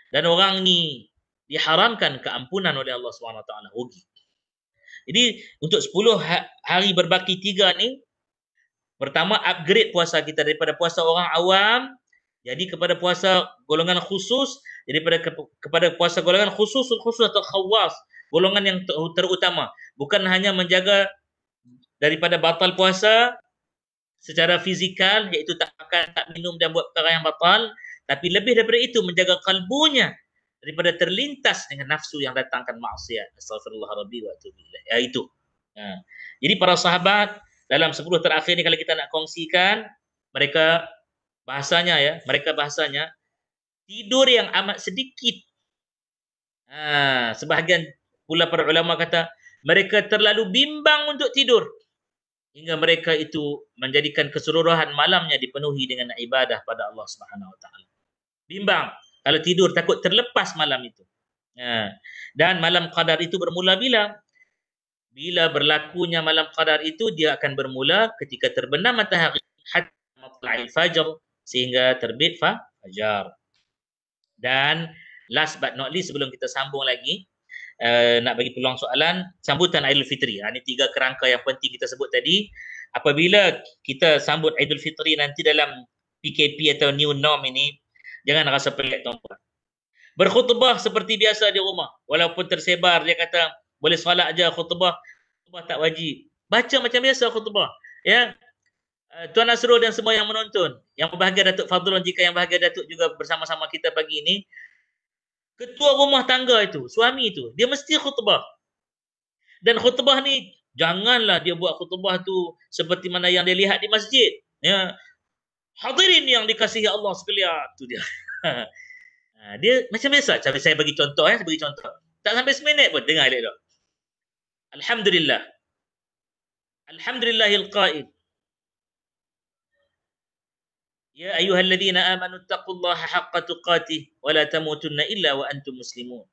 dan orang ni diharamkan keampunan oleh Allah Swt. taala jadi untuk 10 ha-, hari berbaki tiga ni pertama upgrade puasa kita daripada puasa orang awam jadi kepada puasa golongan khusus daripada ke- kepada puasa golongan khusus khusus atau khawas golongan yang terutama bukan hanya menjaga daripada batal puasa secara fizikal iaitu tak makan tak minum dan buat perkara yang batal tapi lebih daripada itu menjaga kalbunya daripada terlintas dengan nafsu yang datangkan maksiat. Astagfirullah Rabbi wa atubillah. Ya itu. Ha. Jadi para sahabat dalam 10 terakhir ini kalau kita nak kongsikan mereka bahasanya ya, mereka bahasanya tidur yang amat sedikit. Ha, sebahagian pula para ulama kata mereka terlalu bimbang untuk tidur hingga mereka itu menjadikan keseluruhan malamnya dipenuhi dengan ibadah pada Allah Subhanahu wa taala. Bimbang kalau tidur takut terlepas malam itu ha. dan malam qadar itu bermula bila bila berlakunya malam qadar itu dia akan bermula ketika terbenam matahari hatta matla'il fajr sehingga terbit fa fajar dan last but not least sebelum kita sambung lagi uh, nak bagi peluang soalan sambutan Aidilfitri ha, ini tiga kerangka yang penting kita sebut tadi apabila kita sambut Aidilfitri nanti dalam PKP atau new norm ini Jangan rasa pelik tuan-tuan. Berkhutbah seperti biasa di rumah. Walaupun tersebar dia kata boleh salat aja khutbah. Khutbah tak wajib. Baca macam biasa khutbah. Ya. Eh, Tuan Nasrul dan semua yang menonton. Yang berbahagia Datuk Fadlun jika yang berbahagia Datuk juga bersama-sama kita pagi ini. Ketua rumah tangga itu, suami itu, dia mesti khutbah. Dan khutbah ni janganlah dia buat khutbah tu seperti mana yang dia lihat di masjid. Ya, Hadirin yang dikasihi Allah sekalian. Tu dia. Ha, dia macam biasa. Cara saya bagi contoh. Ya. Saya bagi contoh. Tak sampai seminit pun. Dengar elok-elok. Alhamdulillah. Alhamdulillahil qaim. Ya ayuhal ladhina amanu taqullaha haqqa tuqatih wa la tamutunna illa wa antum muslimun.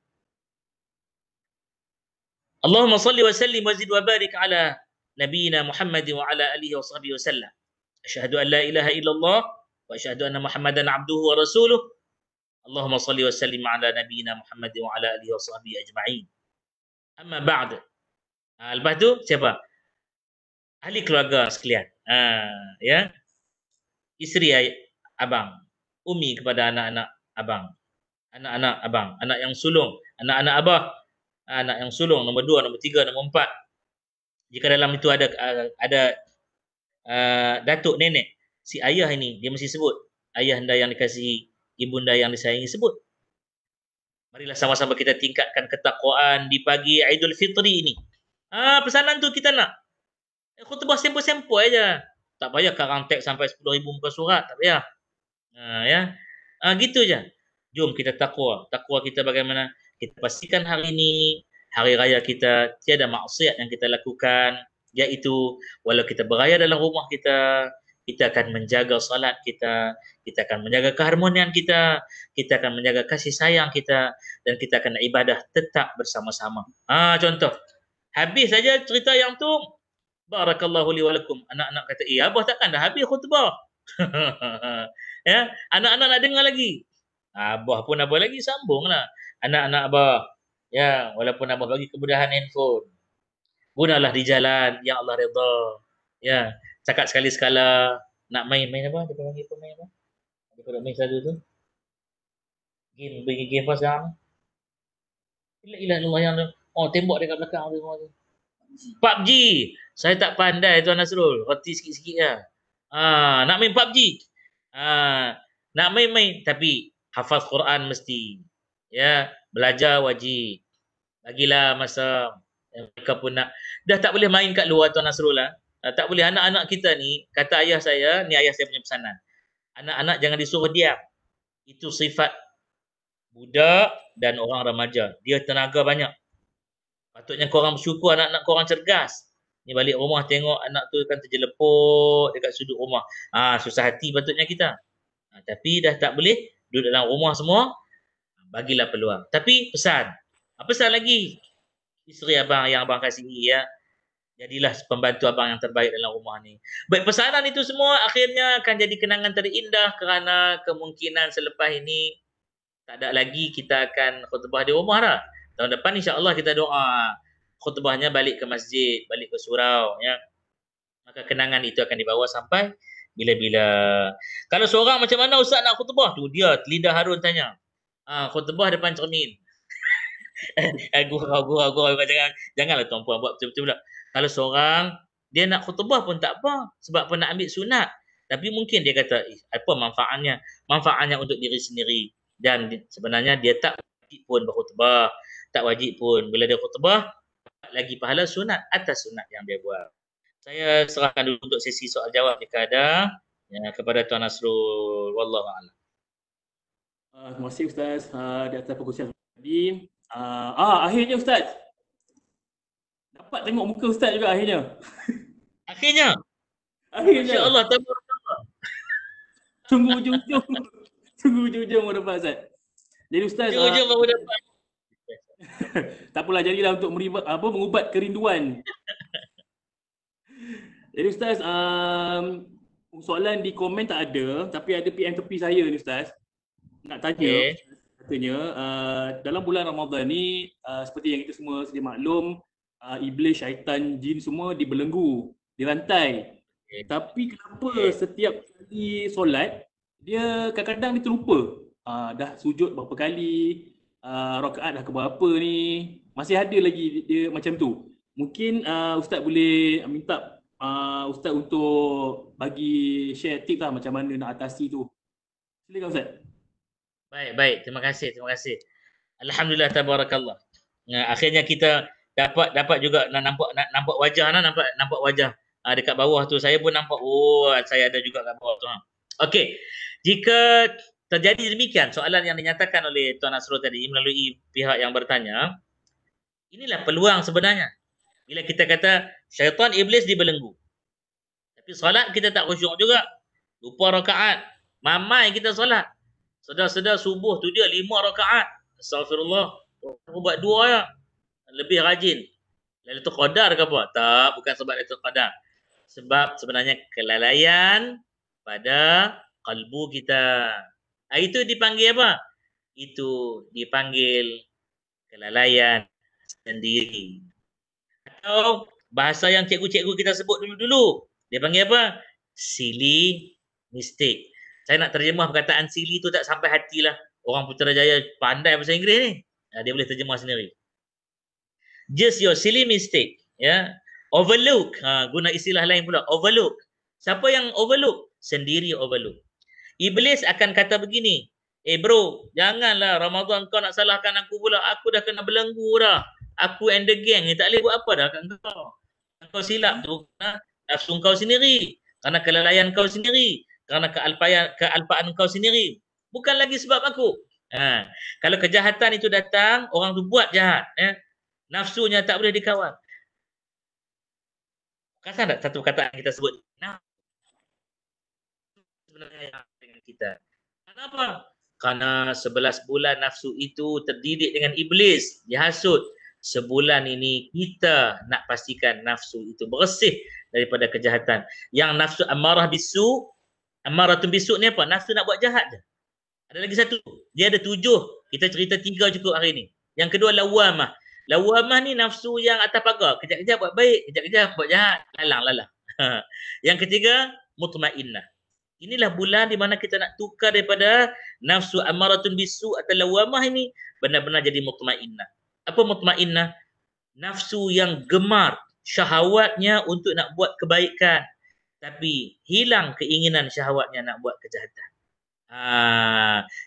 Allahumma salli wa sallim wa zid wa barik ala nabiyina Muhammad wa ala alihi wa sahbihi wa sallam. Asyhadu an la ilaha illallah wa asyhadu anna Muhammadan abduhu wa rasuluh. Allahumma salli wa sallim ala nabiyyina Muhammad wa ala alihi wa sahbihi ajma'in. Amma ba'd. Ha, lepas tu siapa? Ahli keluarga sekalian. Ha, ya. Isteri ay- abang, umi kepada anak-anak abang. Anak-anak abang, anak yang sulung, anak-anak abah. Ha, anak yang sulung nombor dua, nombor tiga, nombor empat. Jika dalam itu ada ada Ah, datuk nenek si ayah ini dia mesti sebut ayah anda yang dikasihi ibunda yang disayangi sebut marilah sama-sama kita tingkatkan ketakwaan di pagi Aidul Fitri ini ha, pesanan tu kita nak aku eh, khutbah sempoi-sempoi aja tak payah karang teks sampai 10000 muka surat tak payah ha, ya ha, gitu aja jom kita takwa takwa kita bagaimana kita pastikan hari ini hari raya kita tiada maksiat yang kita lakukan iaitu walau kita beraya dalam rumah kita kita akan menjaga salat kita kita akan menjaga keharmonian kita kita akan menjaga kasih sayang kita dan kita akan ibadah tetap bersama-sama ha contoh habis saja cerita yang tu barakallahu li anak-anak kata iya, eh, abah takkan dah habis khutbah ya anak-anak nak dengar lagi abah pun apa lagi sambunglah anak-anak abah ya walaupun abah bagi kemudahan handphone gunalah di jalan yang Allah redha. Ya, cakap sekali sekala nak main-main apa? Kita panggil apa main apa? Ada kau main saja tu. Game bagi game apa sekarang? Ila ila Allah yang oh tembok dekat belakang tu semua tu. PUBG. Saya tak pandai tuan Nasrul. Roti sikit-sikitlah. sikit Ha, nak main PUBG. Ha, nak main-main tapi hafaz Quran mesti. Ya, belajar wajib. Bagilah masa mereka pun nak dah tak boleh main kat luar tuan Nasrul uh, tak boleh anak-anak kita ni kata ayah saya ni ayah saya punya pesanan anak-anak jangan disuruh diam itu sifat budak dan orang remaja dia tenaga banyak patutnya korang bersyukur anak-anak korang cergas ni balik rumah tengok anak tu kan terjelepuk dekat sudut rumah ah ha, susah hati patutnya kita ha, tapi dah tak boleh duduk dalam rumah semua bagilah peluang tapi pesan apa pesan lagi isteri abang yang abang kasihi ya. Jadilah pembantu abang yang terbaik dalam rumah ni. Baik pesanan itu semua akhirnya akan jadi kenangan terindah kerana kemungkinan selepas ini tak ada lagi kita akan khutbah di rumah dah. Tahun depan insya-Allah kita doa khutbahnya balik ke masjid, balik ke surau ya. Maka kenangan itu akan dibawa sampai bila-bila. Kalau seorang macam mana ustaz nak khutbah tu dia Linda Harun tanya. Ah ha, khutbah depan cermin gurau gurau gurau memang jangan janganlah tuan puan buat macam-macam pula. Kalau seorang dia nak khutbah pun tak apa sebab pun nak ambil sunat. Tapi mungkin dia kata apa manfaatnya? Manfaatnya untuk diri sendiri dan sebenarnya dia tak wajib pun berkhutbah. Tak wajib pun bila dia khutbah lagi pahala sunat atas sunat yang dia buat. Saya serahkan dulu untuk sesi soal jawab jika ada ya, kepada Tuan Nasrul. Wallahualam. Uh, ah, terima kasih Ustaz uh, di atas perkongsian tadi. Uh, ah, akhirnya Ustaz. Dapat tengok muka Ustaz juga akhirnya. Akhirnya. Akhirnya. Masya Allah, tak apa. Tunggu ujung-ujung. Tunggu ujung-ujung baru dapat Ustaz. Jadi Ustaz. Tunggu ujung ah, baru dapat. tak apalah, jadilah untuk meribat, apa, mengubat kerinduan. Jadi Ustaz, um, soalan di komen tak ada. Tapi ada PM tepi saya ni Ustaz. Nak tanya. Okay katanya uh, dalam bulan Ramadhan ni uh, seperti yang kita semua sedia maklum uh, iblis, syaitan, jin semua dibelenggu, dirantai. Okay. Tapi kenapa okay. setiap kali solat dia kadang-kadang dia terlupa. Uh, dah sujud berapa kali, uh, rakaat dah ke berapa ni, masih ada lagi dia, dia macam tu. Mungkin uh, ustaz boleh minta uh, ustaz untuk bagi share tip lah macam mana nak atasi tu. Silakan ustaz. Baik, baik. Terima kasih, terima kasih. Alhamdulillah tabarakallah. akhirnya kita dapat dapat juga nak nampak nak nampak wajah nah nampak nampak wajah ah, dekat bawah tu saya pun nampak oh saya ada juga kat bawah tu. Ha. Okey. Jika terjadi demikian soalan yang dinyatakan oleh Tuan Nasrul tadi melalui pihak yang bertanya inilah peluang sebenarnya bila kita kata syaitan iblis dibelenggu. Tapi solat kita tak khusyuk juga. Lupa rakaat. Mamai kita solat. Sedar-sedar subuh tu dia lima rakaat. Astagfirullah. Aku buat dua ya. Lebih rajin. Lailatul Qadar ke apa? Tak, bukan sebab Lailatul Qadar. Sebab sebenarnya kelalaian pada kalbu kita. Ah, itu dipanggil apa? Itu dipanggil kelalaian sendiri. Atau bahasa yang cikgu-cikgu kita sebut dulu-dulu. Dia panggil apa? Silly mistake saya nak terjemah perkataan sili tu tak sampai hatilah. Orang Putrajaya pandai bahasa Inggeris ni. Ah, dia boleh terjemah sendiri. Just your silly mistake. Ya. Yeah. Overlook. Ha, guna istilah lain pula. Overlook. Siapa yang overlook? Sendiri overlook. Iblis akan kata begini. Eh bro, janganlah Ramadan kau nak salahkan aku pula. Aku dah kena belenggu dah. Aku and the gang ni tak boleh buat apa dah kat kau. Kau silap tu. Ha? Nafsu kau sendiri. Kerana kelalaian kau sendiri kerana kealpaan kealpaan kau sendiri bukan lagi sebab aku ha. kalau kejahatan itu datang orang tu buat jahat ya nafsunya tak boleh dikawal kata tak satu perkataan kita sebut sebenarnya dengan kita kenapa kerana sebelas bulan nafsu itu terdidik dengan iblis dihasut sebulan ini kita nak pastikan nafsu itu bersih daripada kejahatan yang nafsu amarah bisu Amaratun bisuk ni apa? Nafsu nak buat jahat je. Ada lagi satu. Dia ada tujuh. Kita cerita tiga cukup hari ni. Yang kedua lawamah. Lawamah ni nafsu yang atas pagar. Kejap-kejap buat baik. Kejap-kejap buat jahat. Lalang-lalang. yang ketiga, mutmainnah. Inilah bulan di mana kita nak tukar daripada nafsu amaratun bisu atau lawamah ini benar-benar jadi mutmainnah. Apa mutmainnah? Nafsu yang gemar syahwatnya untuk nak buat kebaikan, tapi hilang keinginan syahwatnya nak buat kejahatan. Ha,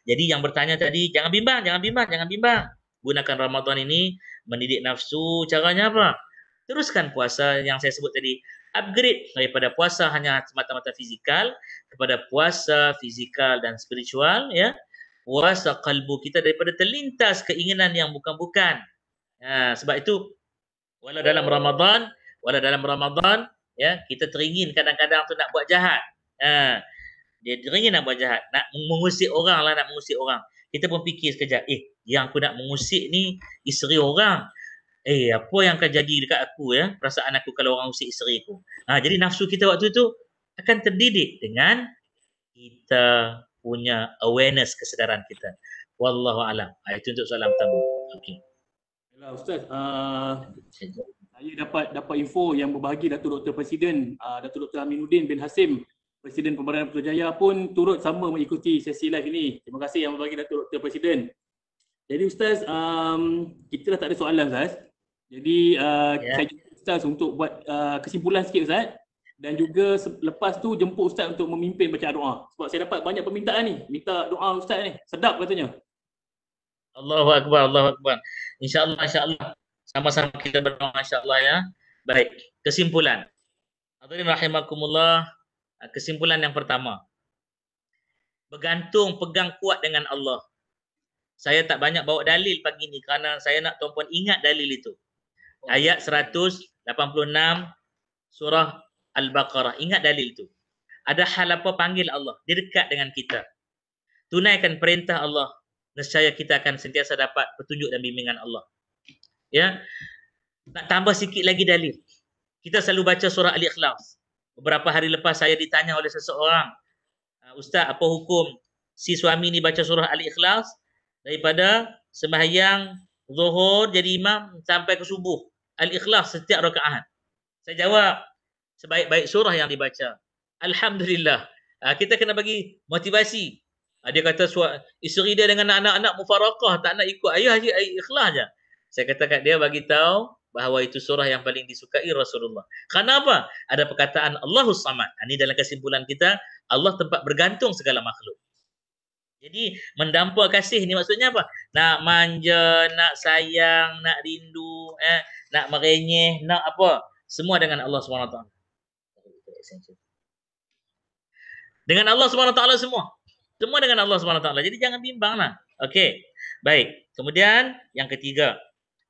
jadi yang bertanya tadi, jangan bimbang, jangan bimbang, jangan bimbang. Gunakan Ramadan ini mendidik nafsu, caranya apa? Teruskan puasa yang saya sebut tadi. Upgrade daripada puasa hanya semata-mata fizikal kepada puasa fizikal dan spiritual. Ya. Puasa kalbu kita daripada terlintas keinginan yang bukan-bukan. Ha, sebab itu, walau dalam Ramadan, walau dalam Ramadan, ya kita teringin kadang-kadang tu nak buat jahat ha dia teringin nak buat jahat nak mengusik orang lah nak mengusik orang kita pun fikir sekejap eh yang aku nak mengusik ni isteri orang eh apa yang akan jadi dekat aku ya perasaan aku kalau orang usik isteri aku ha jadi nafsu kita waktu tu akan terdidik dengan kita punya awareness kesedaran kita wallahu alam ha, itu untuk soalan pertama okey Ustaz, uh, saya dapat dapat info yang berbahagi Datuk Dr. Presiden uh, Datuk Dr. Aminuddin bin Hasim Presiden Pembangunan Putrajaya Jaya pun turut sama mengikuti sesi live ini. Terima kasih yang berbahagi Datuk Dr. Presiden. Jadi Ustaz, um, kita dah tak ada soalan Ustaz. Jadi uh, yeah. saya jemput Ustaz untuk buat uh, kesimpulan sikit Ustaz. Dan juga lepas tu jemput Ustaz untuk memimpin bacaan doa. Sebab saya dapat banyak permintaan ni. Minta doa Ustaz ni. Sedap katanya. Allahu Akbar, Allahu Akbar. InsyaAllah, insyaAllah. Sama-sama kita berdoa insyaallah ya. Baik, kesimpulan. Hadirin rahimakumullah, kesimpulan yang pertama. Bergantung pegang kuat dengan Allah. Saya tak banyak bawa dalil pagi ni kerana saya nak tuan-tuan ingat dalil itu. Ayat 186 surah Al-Baqarah. Ingat dalil itu. Ada hal apa panggil Allah. Dia dekat dengan kita. Tunaikan perintah Allah. Nescaya kita akan sentiasa dapat petunjuk dan bimbingan Allah ya nak tambah sikit lagi dalil kita selalu baca surah al-ikhlas beberapa hari lepas saya ditanya oleh seseorang ah, ustaz apa hukum si suami ni baca surah al-ikhlas daripada sembahyang zuhur jadi imam sampai ke subuh al-ikhlas setiap rakaat saya jawab sebaik-baik surah yang dibaca alhamdulillah ah, kita kena bagi motivasi ah, dia kata isteri dia dengan anak-anak mufarakah tak nak ikut ayah je ikhlas je saya kata kat dia bagi tahu bahawa itu surah yang paling disukai Rasulullah. Kenapa? Ada perkataan Allahus Samad. Ini ha, dalam kesimpulan kita, Allah tempat bergantung segala makhluk. Jadi mendampak kasih ni maksudnya apa? Nak manja, nak sayang, nak rindu, eh, nak merenyeh, nak apa? Semua dengan Allah SWT. Dengan Allah SWT semua. Semua dengan Allah SWT. Jadi jangan bimbang lah. Okey. Baik. Kemudian yang ketiga.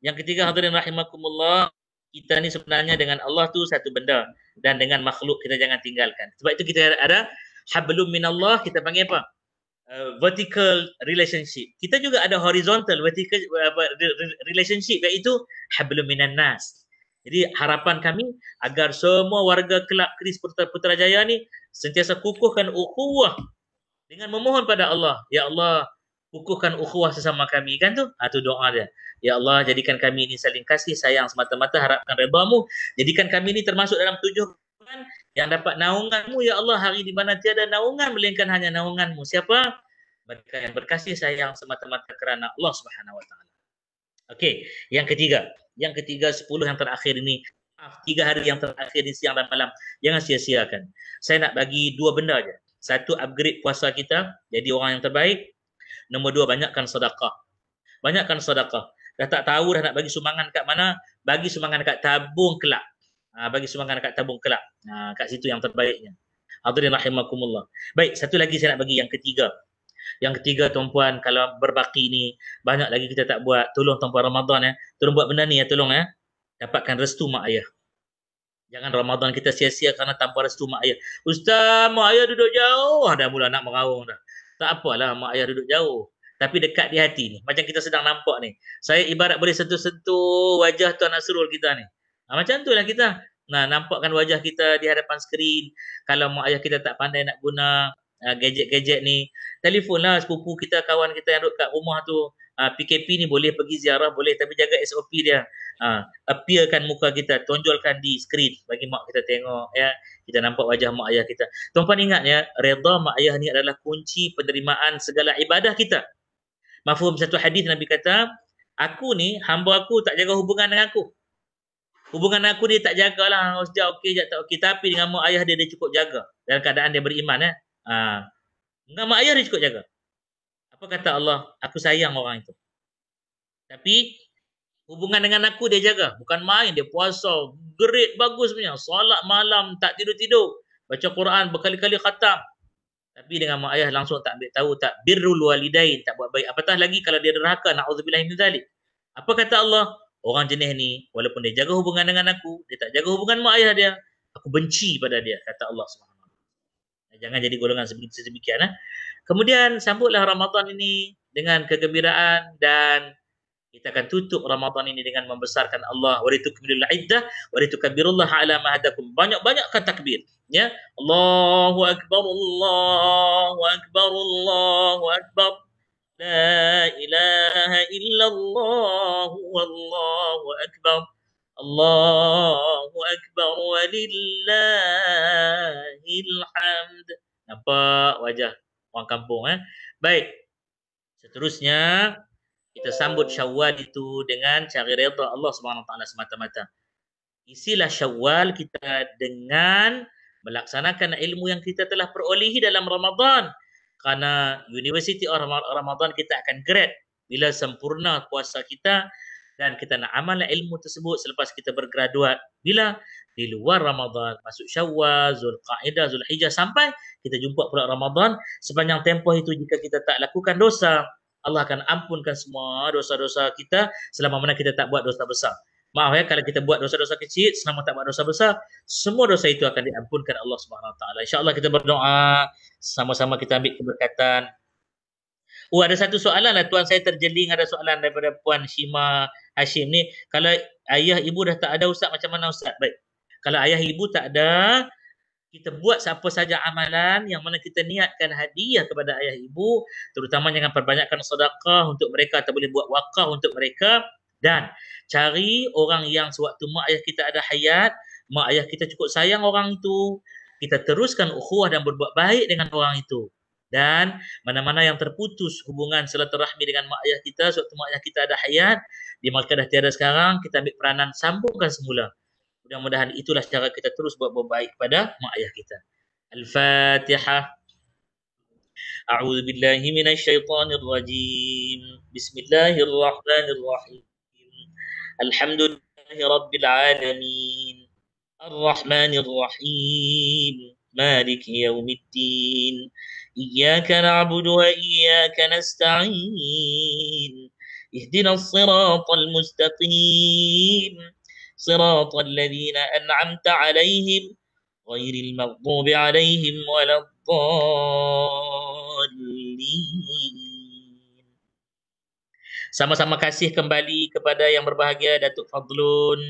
Yang ketiga hadirin rahimakumullah, kita ni sebenarnya dengan Allah tu satu benda dan dengan makhluk kita jangan tinggalkan. Sebab itu kita ada hablum minallah kita panggil apa? Uh, vertical relationship. Kita juga ada horizontal vertical uh, relationship iaitu hablum minan nas. Jadi harapan kami agar semua warga kelab Kris Putra Putrajaya ni sentiasa kukuhkan ukhuwah dengan memohon pada Allah, ya Allah, kukuhkan ukhuwah sesama kami kan tu ha, tu doa dia ya Allah jadikan kami ini saling kasih sayang semata-mata harapkan redamu jadikan kami ini termasuk dalam tujuh rukun yang dapat naunganmu ya Allah hari di mana tiada naungan melainkan hanya naunganmu siapa mereka yang berkasih sayang semata-mata kerana Allah Subhanahu wa taala okey yang ketiga yang ketiga sepuluh yang terakhir ini tiga hari yang terakhir ini siang dan malam jangan sia-siakan saya nak bagi dua benda aja. satu upgrade puasa kita jadi orang yang terbaik Nombor dua, banyakkan sedekah. Banyakkan sedekah. Dah tak tahu dah nak bagi sumbangan kat mana, bagi sumbangan kat tabung kelak. Ha, bagi sumbangan kat tabung kelak. Ha, kat situ yang terbaiknya. Hadirin rahimakumullah. Baik, satu lagi saya nak bagi yang ketiga. Yang ketiga tuan-puan kalau berbaki ni banyak lagi kita tak buat. Tolong tuan-puan Ramadan ya. Tolong buat benda ni ya tolong ya. Dapatkan restu mak ayah. Jangan Ramadan kita sia-sia kerana tanpa restu mak ayah. Ustaz, mak ayah duduk jauh. Dah mula nak merawang dah tak apalah mak ayah duduk jauh tapi dekat di hati ni macam kita sedang nampak ni saya ibarat boleh sentuh-sentuh wajah tuan Nasrul kita ni ha, macam tu lah kita nah nampakkan wajah kita di hadapan skrin kalau mak ayah kita tak pandai nak guna uh, gadget-gadget ni telefon lah sepupu kita kawan kita yang duduk kat rumah tu uh, ah, PKP ni boleh pergi ziarah boleh tapi jaga SOP dia uh, appearkan muka kita tonjolkan di skrin bagi mak kita tengok ya kita nampak wajah mak ayah kita tuan-tuan ingat ya redha mak ayah ni adalah kunci penerimaan segala ibadah kita mafhum satu hadis nabi kata aku ni hamba aku tak jaga hubungan dengan aku Hubungan aku ni tak jagalah. Sejak okey, sejak tak okey. Tapi dengan mak ayah dia, dia cukup jaga. Dalam keadaan dia beriman. Eh. Ha. Dengan mak ayah dia cukup jaga. Apa kata Allah? Aku sayang orang itu. Tapi hubungan dengan aku dia jaga. Bukan main. Dia puasa. Great bagus punya, Solat malam tak tidur-tidur. Baca Quran berkali-kali khatam. Tapi dengan mak ayah langsung tak ambil tahu tak birrul walidain tak buat baik. Apatah lagi kalau dia derhaka na'udzubillah min zalik. Apa kata Allah? Orang jenis ni walaupun dia jaga hubungan dengan aku, dia tak jaga hubungan mak ayah dia. Aku benci pada dia kata Allah SWT. Jangan jadi golongan sedemikian. Eh. Kemudian sambutlah Ramadan ini dengan kegembiraan dan kita akan tutup Ramadan ini dengan membesarkan Allah wa ritukmilul iddah wa ritukabbirullah ala mahadakum. Banyak banyak-banyakkan takbir ya Allahu akbar Allahu akbar Allahu akbar la ilaha illallah wallahu akbar Allahu Akbar walillahi alhamd. Nampak wajah orang kampung eh. Baik. Seterusnya kita sambut Syawal itu dengan cara redha Allah Subhanahu taala semata-mata. Isilah Syawal kita dengan melaksanakan ilmu yang kita telah perolehi dalam Ramadan. Kerana University of Ramadan kita akan grad bila sempurna puasa kita dan kita nak amalkan ilmu tersebut selepas kita bergraduat bila di luar Ramadan masuk Syawal Zulqaidah Zulhijjah sampai kita jumpa pula Ramadan sepanjang tempoh itu jika kita tak lakukan dosa Allah akan ampunkan semua dosa-dosa kita selama mana kita tak buat dosa besar Maaf ya kalau kita buat dosa-dosa kecil selama tak buat dosa besar semua dosa itu akan diampunkan Allah Subhanahu taala. insya kita berdoa sama-sama kita ambil keberkatan. Oh ada satu soalan lah tuan saya terjeling ada soalan daripada puan Shima Hashim ni kalau ayah ibu dah tak ada ustaz macam mana ustaz? Baik. Kalau ayah ibu tak ada kita buat siapa saja amalan yang mana kita niatkan hadiah kepada ayah ibu terutama jangan perbanyakkan sedekah untuk mereka atau boleh buat wakaf untuk mereka dan cari orang yang sewaktu mak ayah kita ada hayat mak ayah kita cukup sayang orang itu kita teruskan ukhuwah dan berbuat baik dengan orang itu dan mana-mana yang terputus hubungan silaturahmi dengan mak ayah kita sewaktu mak ayah kita ada hayat di mereka dah tiada sekarang kita ambil peranan sambungkan semula mudah-mudahan itulah cara kita terus buat baik kepada mak ayah kita al-fatihah A'udhu billahi minasy syaithanir rajim bismillahirrahmanirrahim alhamdulillahi rabbil alamin arrahmanirrahim maliki yaumiddin إياك نعبد وإياك نستعين اهدنا الصراط المستقيم صراط الذين أنعمت عليهم غير المغضوب عليهم ولا الضالين Sama-sama kasih kembali kepada yang berbahagia Datuk Fadlun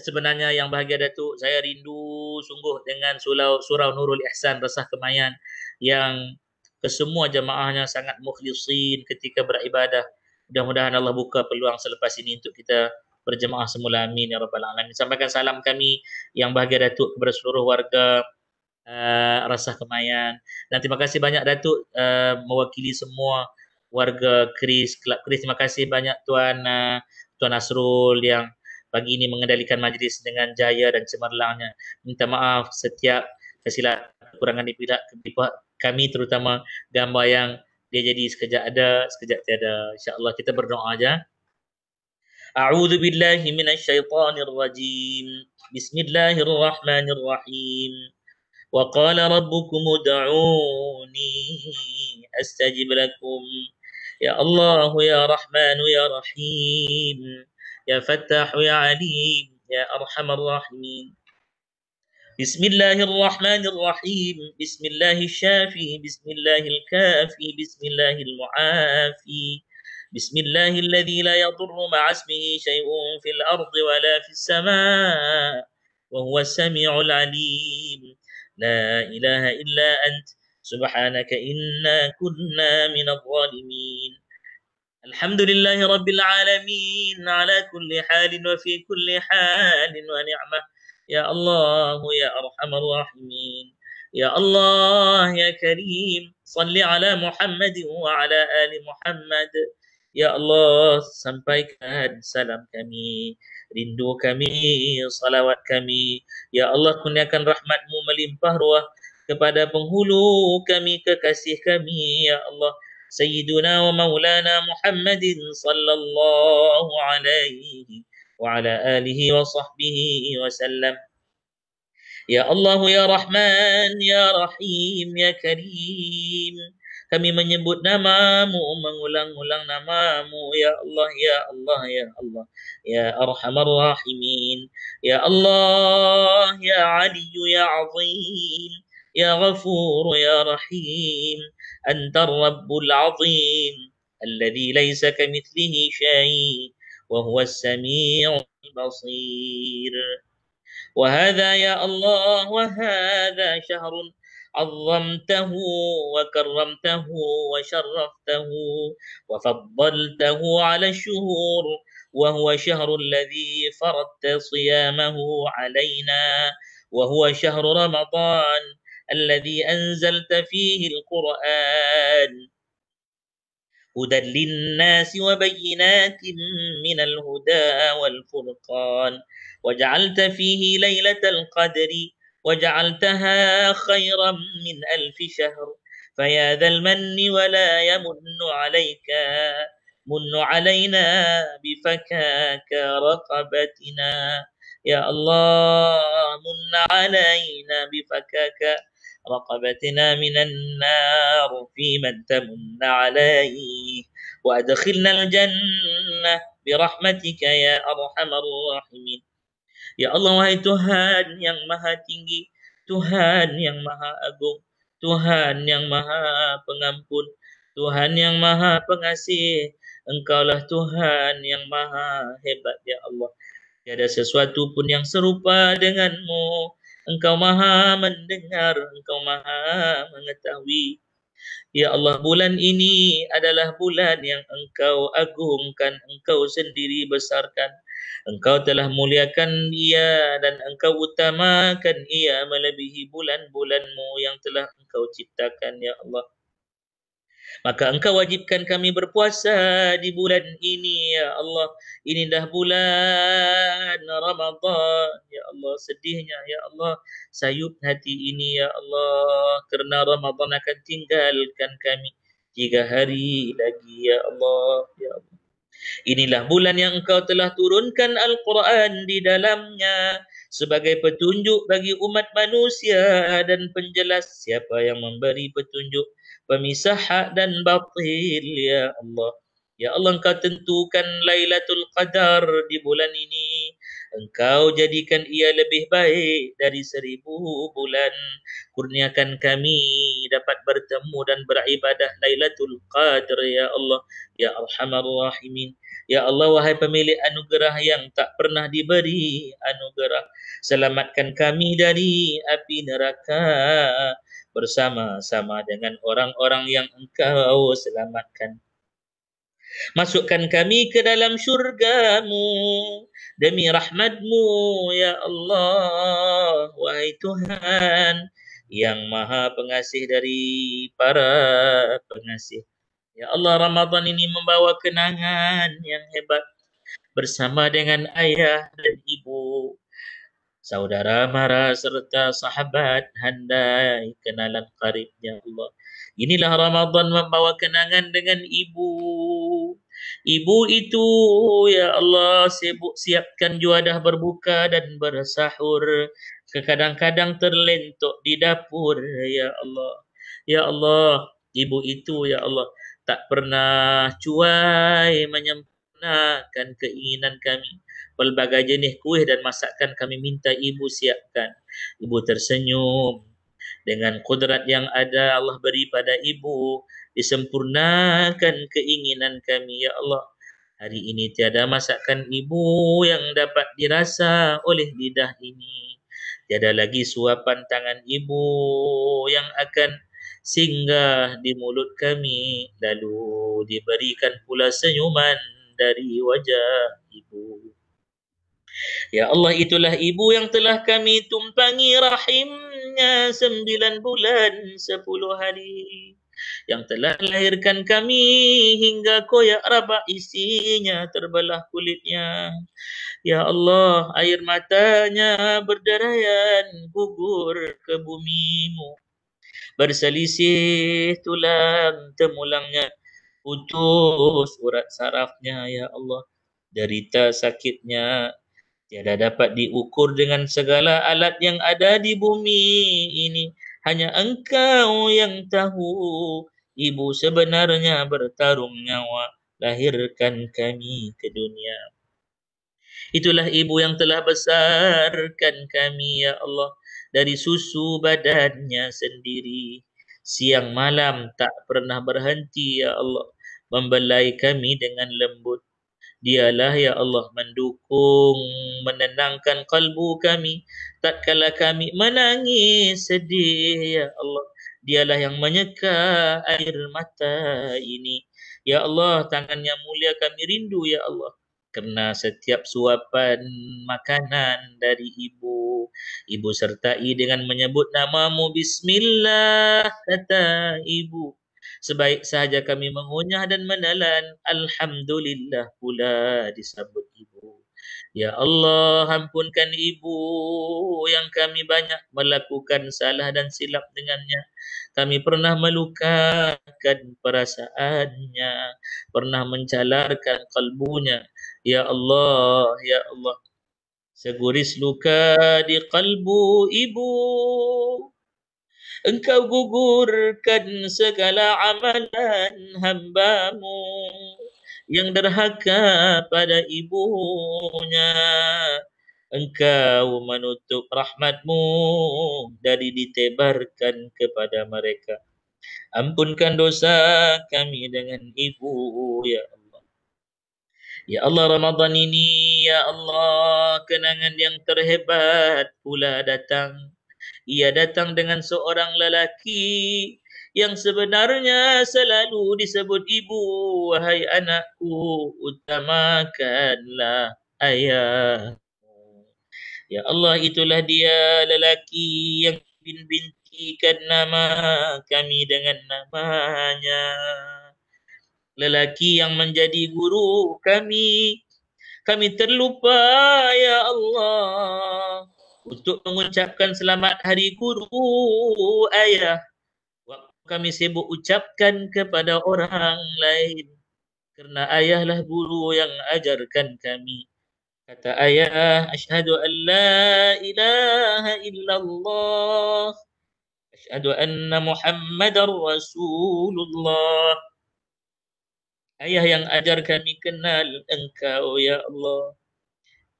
Sebenarnya yang bahagia Datuk Saya rindu sungguh dengan surau, surau Nurul Ihsan Resah Kemayan yang kesemua jemaahnya sangat mukhlisin ketika beribadah. Mudah-mudahan Allah buka peluang selepas ini untuk kita berjemaah semula. Amin ya rabbal alamin. Sampaikan salam kami yang bahagia Datuk kepada seluruh warga uh, Rasah Kemayan. Dan terima kasih banyak Datuk uh, mewakili semua warga Kris Club Kris. Terima kasih banyak tuan uh, tuan Nasrul yang pagi ini mengendalikan majlis dengan jaya dan cemerlangnya. Minta maaf setiap kesilapan kekurangan dipilak kami terutama gambar yang dia jadi sekejap ada, sekejap tiada. InsyaAllah kita berdoa aja. A'udhu billahi minas syaitanir rajim. Bismillahirrahmanirrahim. Wa qala rabbukum da'uni astajib lakum. Ya Allah, Ya Rahman, Ya Rahim. Ya Fattah, Ya Alim. Ya Arhamar Rahimin. بسم الله الرحمن الرحيم بسم الله الشافي بسم الله الكافي بسم الله المعافي بسم الله الذي لا يضر مع اسمه شيء في الأرض ولا في السماء وهو السميع العليم لا إله إلا أنت سبحانك إنا كنا من الظالمين الحمد لله رب العالمين على كل حال وفي كل حال ونعمه يا الله يا ارحم الراحمين يا الله يا كريم صل على محمد وعلى ال محمد يا الله sampaikan salam kami rindu kami salawat kami ya Allah kurniakan rahmatmu melimpah ruah kepada penghulu kami kekasih kami ya Allah sayyiduna wa maulana muhammadin sallallahu alaihi وعلى آله وصحبه وسلم يا الله يا رحمن يا رحيم يا كريم Kami menyebut namamu, mengulang-ulang namamu. Ya Allah, Ya Allah, Ya Allah. Ya Arhamar Rahimin. Ya Allah, Ya Ali, Ya Azim. Ya Ghafur, Ya Rahim. Antar Rabbul Azim. Alladhi laysa kamithlihi shayin, وهو السميع البصير وهذا يا الله وهذا شهر عظمته وكرمته وشرفته وفضلته على الشهور وهو شهر الذي فرضت صيامه علينا وهو شهر رمضان الذي انزلت فيه القران هدى للناس وبينات من الهدى والفرقان وجعلت فيه ليلة القدر وجعلتها خيرا من ألف شهر فيا ذا المن ولا يمن عليك من علينا بفكاك رقبتنا يا الله من علينا بفكاك رقبتنا من النار في من تمن عليه وأدخلنا الجنة برحمتك يا أرحم الراحمين يا الله وهي تهان yang maha tinggi Tuhan yang maha agung Tuhan yang maha pengampun Tuhan yang maha pengasih Engkaulah Tuhan yang maha hebat ya Allah Tiada sesuatu pun yang serupa denganmu Engkau maha mendengar, engkau maha mengetahui. Ya Allah, bulan ini adalah bulan yang engkau agungkan, engkau sendiri besarkan. Engkau telah muliakan ia dan engkau utamakan ia melebihi bulan-bulanmu yang telah engkau ciptakan, Ya Allah. Maka engkau wajibkan kami berpuasa di bulan ini ya Allah. Ini dah bulan Ramadhan, ya Allah. Sedihnya ya Allah. Sayup hati ini ya Allah. Kerana Ramadhan akan tinggalkan kami. Tiga hari lagi ya Allah. Ya Allah. Inilah bulan yang engkau telah turunkan Al-Quran di dalamnya sebagai petunjuk bagi umat manusia dan penjelas siapa yang memberi petunjuk pemisaha dan batil ya Allah. Ya Allah engkau tentukan Lailatul Qadar di bulan ini. Engkau jadikan ia lebih baik dari seribu bulan. Kurniakan kami dapat bertemu dan beribadah Lailatul Qadar ya Allah. Ya Arhamar Rahimin. Ya Allah wahai pemilik anugerah yang tak pernah diberi anugerah. Selamatkan kami dari api neraka bersama-sama dengan orang-orang yang engkau selamatkan. Masukkan kami ke dalam syurgamu demi rahmatmu ya Allah. Wahai Tuhan yang maha pengasih dari para pengasih. Ya Allah Ramadhan ini membawa kenangan yang hebat bersama dengan ayah dan ibu saudara mara serta sahabat handai kenalan karibnya Allah. Inilah Ramadan membawa kenangan dengan ibu. Ibu itu ya Allah sibuk siapkan juadah berbuka dan bersahur. Kadang-kadang terlentok di dapur ya Allah. Ya Allah, ibu itu ya Allah tak pernah cuai menyempurnakan keinginan kami pelbagai jenis kuih dan masakan kami minta ibu siapkan. Ibu tersenyum dengan kudrat yang ada Allah beri pada ibu disempurnakan keinginan kami ya Allah. Hari ini tiada masakan ibu yang dapat dirasa oleh lidah ini. Tiada lagi suapan tangan ibu yang akan singgah di mulut kami lalu diberikan pula senyuman dari wajah ibu. Ya Allah itulah ibu yang telah kami tumpangi rahimnya sembilan bulan sepuluh hari yang telah lahirkan kami hingga koyak rabak isinya terbelah kulitnya. Ya Allah, air matanya berderayan gugur ke bumimu. Berselisih tulang temulangnya, putus urat sarafnya, Ya Allah. Derita sakitnya Tiada dapat diukur dengan segala alat yang ada di bumi ini. Hanya engkau yang tahu. Ibu sebenarnya bertarung nyawa. Lahirkan kami ke dunia. Itulah ibu yang telah besarkan kami ya Allah. Dari susu badannya sendiri. Siang malam tak pernah berhenti ya Allah. Membelai kami dengan lembut. Dialah ya Allah mendukung menenangkan kalbu kami Tak tatkala kami menangis sedih ya Allah dialah yang menyeka air mata ini ya Allah tangannya mulia kami rindu ya Allah kerana setiap suapan makanan dari ibu ibu sertai dengan menyebut namamu bismillah kata ibu sebaik sahaja kami mengunyah dan menelan alhamdulillah pula disambut ibu ya allah ampunkan ibu yang kami banyak melakukan salah dan silap dengannya kami pernah melukakan perasaannya pernah mencalarkan kalbunya ya allah ya allah seguris luka di kalbu ibu engkau gugurkan segala amalan hambamu yang derhaka pada ibunya. Engkau menutup rahmatmu dari ditebarkan kepada mereka. Ampunkan dosa kami dengan ibu, ya Allah. Ya Allah Ramadhan ini, ya Allah kenangan yang terhebat pula datang. Ia datang dengan seorang lelaki yang sebenarnya selalu disebut ibu. Wahai anakku, utamakanlah ayah. Ya Allah, itulah dia lelaki yang bintikan nama kami dengan namanya. Lelaki yang menjadi guru kami. Kami terlupa, Ya Allah untuk mengucapkan selamat hari guru ayah waktu kami sibuk ucapkan kepada orang lain kerana ayahlah guru yang ajarkan kami kata ayah asyhadu an la ilaha illallah asyhadu anna muhammadar rasulullah ayah yang ajar kami kenal engkau ya allah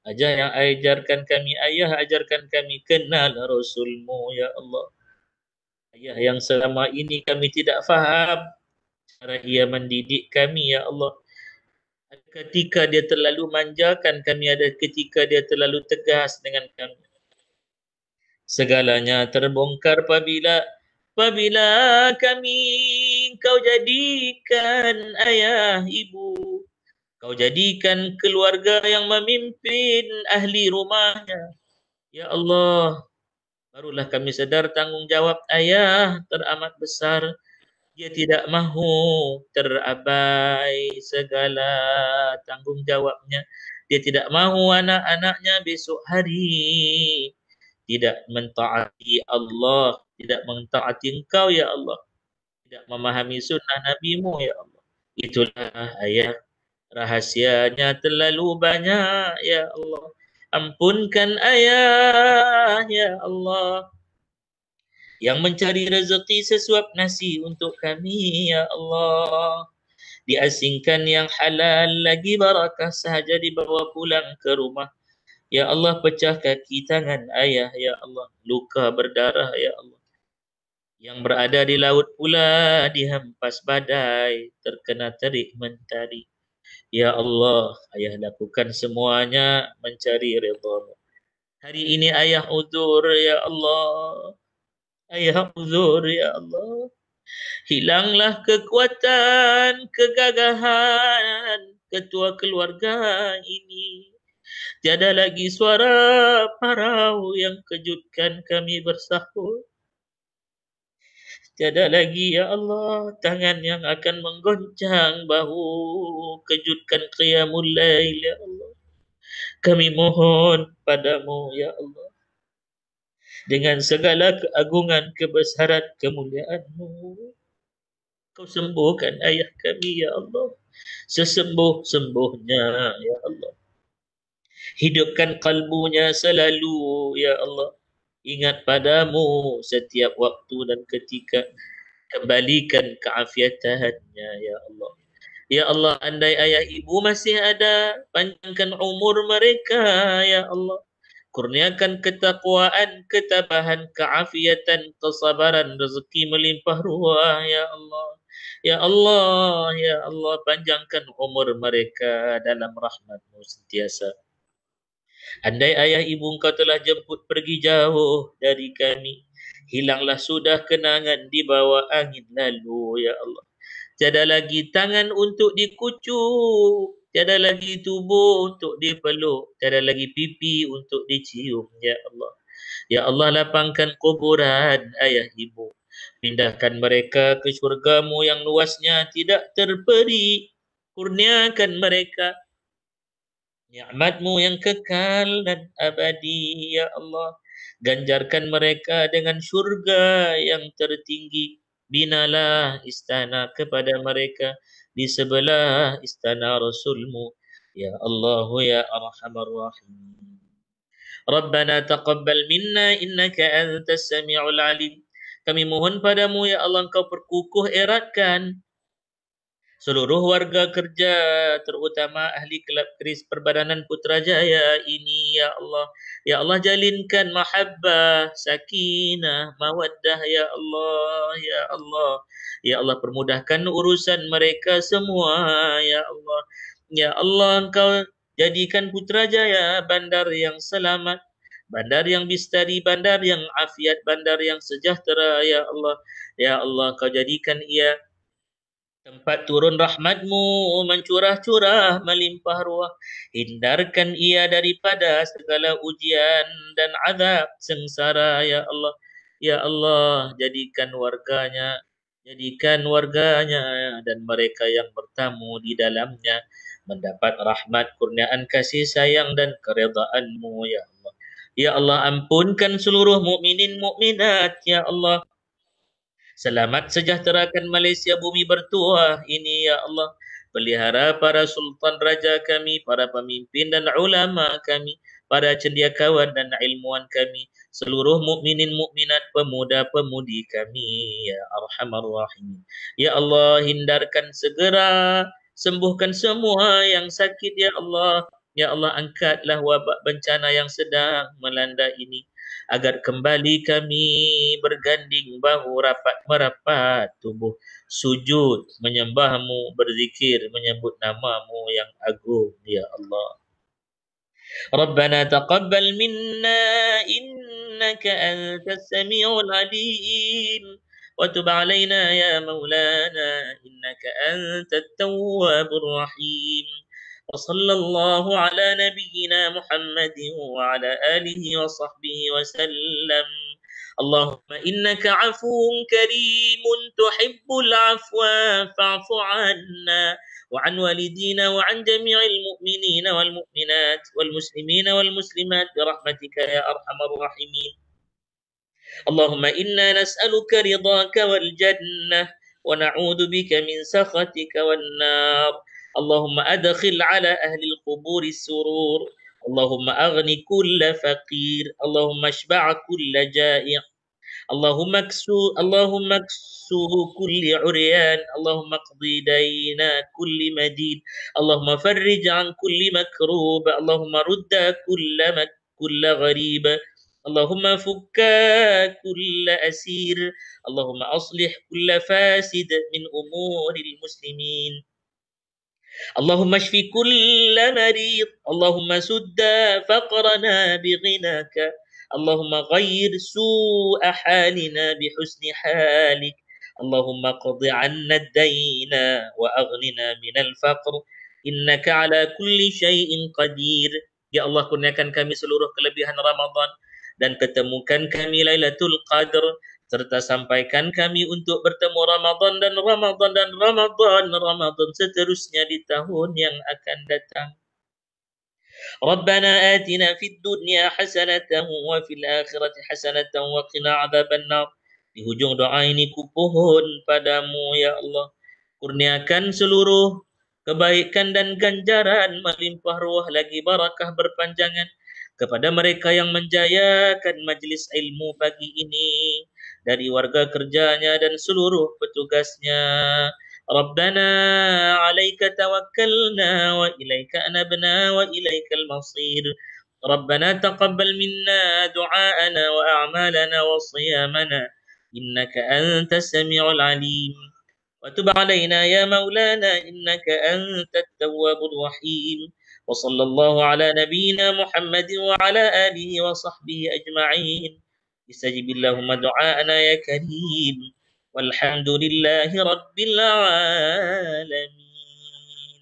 Ajar yang ajarkan kami, ayah ajarkan kami kenal Rasulmu, Ya Allah. Ayah yang selama ini kami tidak faham cara ia mendidik kami, Ya Allah. ketika dia terlalu manjakan kami, ada ketika dia terlalu tegas dengan kami. Segalanya terbongkar apabila apabila kami kau jadikan ayah ibu. Kau jadikan keluarga yang memimpin ahli rumahnya. Ya Allah, barulah kami sedar tanggungjawab ayah teramat besar. Dia tidak mahu terabai segala tanggungjawabnya. Dia tidak mahu anak-anaknya besok hari tidak mentaati Allah, tidak mentaati engkau ya Allah. Tidak memahami sunnah nabimu ya Allah. Itulah ayah rahasianya terlalu banyak ya Allah ampunkan ayah ya Allah yang mencari rezeki sesuap nasi untuk kami ya Allah diasingkan yang halal lagi barakah sahaja dibawa pulang ke rumah ya Allah pecah kaki tangan ayah ya Allah luka berdarah ya Allah yang berada di laut pula dihempas badai terkena terik mentari Ya Allah, ayah lakukan semuanya mencari redha Hari ini ayah uzur, ya Allah. Ayah uzur, ya Allah. Hilanglah kekuatan, kegagahan ketua keluarga ini. Tiada lagi suara parau yang kejutkan kami bersahut. Tiada lagi ya Allah tangan yang akan menggoncang bahu kejutkan qiyamul lail ya Allah. Kami mohon padamu ya Allah. Dengan segala keagungan, kebesaran, kemuliaanmu. Kau sembuhkan ayah kami ya Allah. Sesembuh-sembuhnya ya Allah. Hidupkan kalbunya selalu ya Allah ingat padamu setiap waktu dan ketika kembalikan keafiatannya ya Allah ya Allah andai ayah ibu masih ada panjangkan umur mereka ya Allah kurniakan ketakwaan ketabahan keafiatan kesabaran rezeki melimpah ruah ya Allah Ya Allah, Ya Allah, panjangkan umur mereka dalam rahmatmu sentiasa. Andai ayah ibu engkau telah jemput pergi jauh dari kami. Hilanglah sudah kenangan di bawah angin lalu, Ya Allah. Tiada lagi tangan untuk dikucuk. Tiada lagi tubuh untuk dipeluk. Tiada lagi pipi untuk dicium, Ya Allah. Ya Allah, lapangkan kuburan ayah ibu. Pindahkan mereka ke syurgamu yang luasnya tidak terperi. Kurniakan mereka. Mereka ni'matmu yang kekal dan abadi ya Allah ganjarkan mereka dengan syurga yang tertinggi binalah istana kepada mereka di sebelah istana rasulmu ya Allah ya arhamar rahim Rabbana taqabbal minna, innaka انت samiul alim. kami mohon padamu ya Allah engkau perkukuh eratkan seluruh warga kerja terutama ahli kelab keris perbadanan Putrajaya ini ya Allah ya Allah jalinkan mahabbah sakinah mawaddah ya Allah ya Allah ya Allah permudahkan urusan mereka semua ya Allah ya Allah engkau jadikan Putrajaya bandar yang selamat bandar yang bistari bandar yang afiat bandar yang sejahtera ya Allah ya Allah kau jadikan ia Tempat turun rahmatmu mencurah-curah melimpah ruah Hindarkan ia daripada segala ujian dan azab sengsara Ya Allah, Ya Allah jadikan warganya Jadikan warganya dan mereka yang bertamu di dalamnya Mendapat rahmat kurniaan kasih sayang dan keredaanmu Ya Allah Ya Allah ampunkan seluruh mukminin mukminat Ya Allah Selamat sejahterakan Malaysia bumi bertuah ini ya Allah. Pelihara para sultan raja kami, para pemimpin dan ulama kami, para cendekiawan dan ilmuwan kami, seluruh mukminin mukminat, pemuda pemudi kami ya arhamar rahim. Ya Allah, hindarkan segera sembuhkan semua yang sakit ya Allah. Ya Allah angkatlah wabak bencana yang sedang melanda ini agar kembali kami berganding bahu rapat merapat tubuh sujud menyembahmu berzikir menyebut namamu yang agung ya Allah Rabbana ربنا تقبل منا إنك أنت السميع العليم وتب علينا يا مولانا إنك أنت التواب rahim وصلى الله على نبينا محمد وعلى آله وصحبه وسلم اللهم إنك عفو كريم تحب العفو فاعف عنا وعن والدينا وعن جميع المؤمنين والمؤمنات والمسلمين والمسلمات برحمتك يا أرحم الراحمين اللهم إنا نسألك رضاك والجنة ونعوذ بك من سخطك والنار اللهم أدخل على أهل القبور السرور اللهم أغني كل فقير اللهم اشبع كل جائع اللهم اكسو اللهم اكسو كل عريان اللهم اقضي دين كل مدين اللهم فرج عن كل مكروب اللهم رد كل مك كل غريب اللهم فك كل أسير اللهم أصلح كل فاسد من أمور المسلمين اللهم اشف كل مريض اللهم سد فقرنا بغناك اللهم غير سوء حالنا بحسن حالك اللهم اقض عنا الدين واغننا من الفقر انك على كل شيء قدير Ya Allah kurniakan kami seluruh kelebihan Ramadan dan ketemukan kami Lailatul Qadar serta sampaikan kami untuk bertemu Ramadan dan Ramadan dan Ramadan Ramadan seterusnya di tahun yang akan datang. Rabbana ربنا آتنا في الدنيا wa fil الآخرة حسنة wa qina النار di hujung doa ini kupohon padamu ya Allah kurniakan seluruh kebaikan dan ganjaran melimpah ruah lagi barakah berpanjangan kepada mereka yang menjayakan majlis ilmu pagi ini dari warga kerjanya dan seluruh petugasnya. ربنا عليك توكلنا وإليك أنبنا وإليك المصير ربنا تقبل منا دعاءنا وأعمالنا وصيامنا إنك أنت السميع العليم وتب علينا يا مولانا إنك أنت التواب الرحيم وصلى الله على نبينا محمد وعلى آله وصحبه أجمعين استجب اللهم دعاءنا يا كريم والحمد لله رب العالمين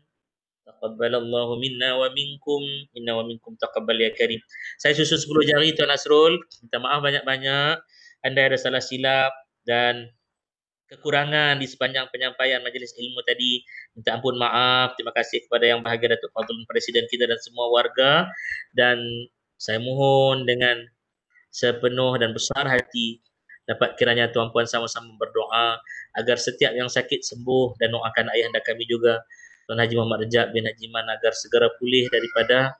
تقبل الله منا ومنكم منا ومنكم تقبل يا كريم saya susun 10 jari tuan Nasrul minta maaf banyak-banyak anda ada salah silap dan kekurangan di sepanjang penyampaian majlis ilmu tadi. Minta ampun maaf. Terima kasih kepada yang bahagia Datuk Fadlun Presiden kita dan semua warga. Dan saya mohon dengan sepenuh dan besar hati dapat kiranya tuan-puan sama-sama berdoa agar setiap yang sakit sembuh dan doakan ayahanda kami juga Tuan Haji Muhammad Rejab bin Hajiman agar segera pulih daripada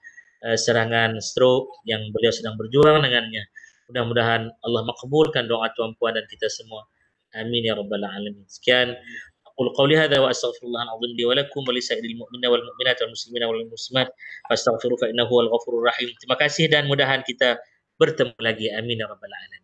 uh, serangan stroke yang beliau sedang berjuang dengannya. Mudah-mudahan Allah makbulkan doa tuan-puan dan kita semua. Amin ya rabbal alamin. Sekian aqul qawli hadha wa astaghfirullah azim li wa wa li sa'iril mu'minina wal mu'minat wal muslimina wal muslimat fastaghfiruhu fa innahu al-ghafurur rahim. Terima kasih dan mudah-mudahan kita bertemu lagi. Amin ya rabbal alamin.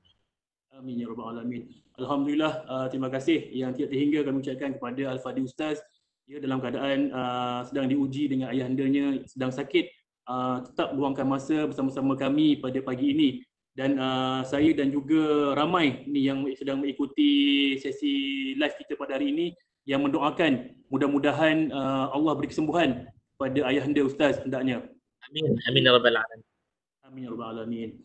Amin ya rabbal alamin. Alhamdulillah uh, terima kasih yang tiada hingga kami ucapkan kepada Al Fadi Ustaz. Ya dalam keadaan uh, sedang diuji dengan ayahandanya sedang sakit uh, tetap luangkan masa bersama-sama kami pada pagi ini dan uh, saya dan juga ramai ni yang sedang mengikuti sesi live kita pada hari ini yang mendoakan mudah-mudahan uh, Allah beri kesembuhan pada ayahanda ustaz hendaknya. Amin. Amin ya rabbal alamin. Amin ya rabbal alamin.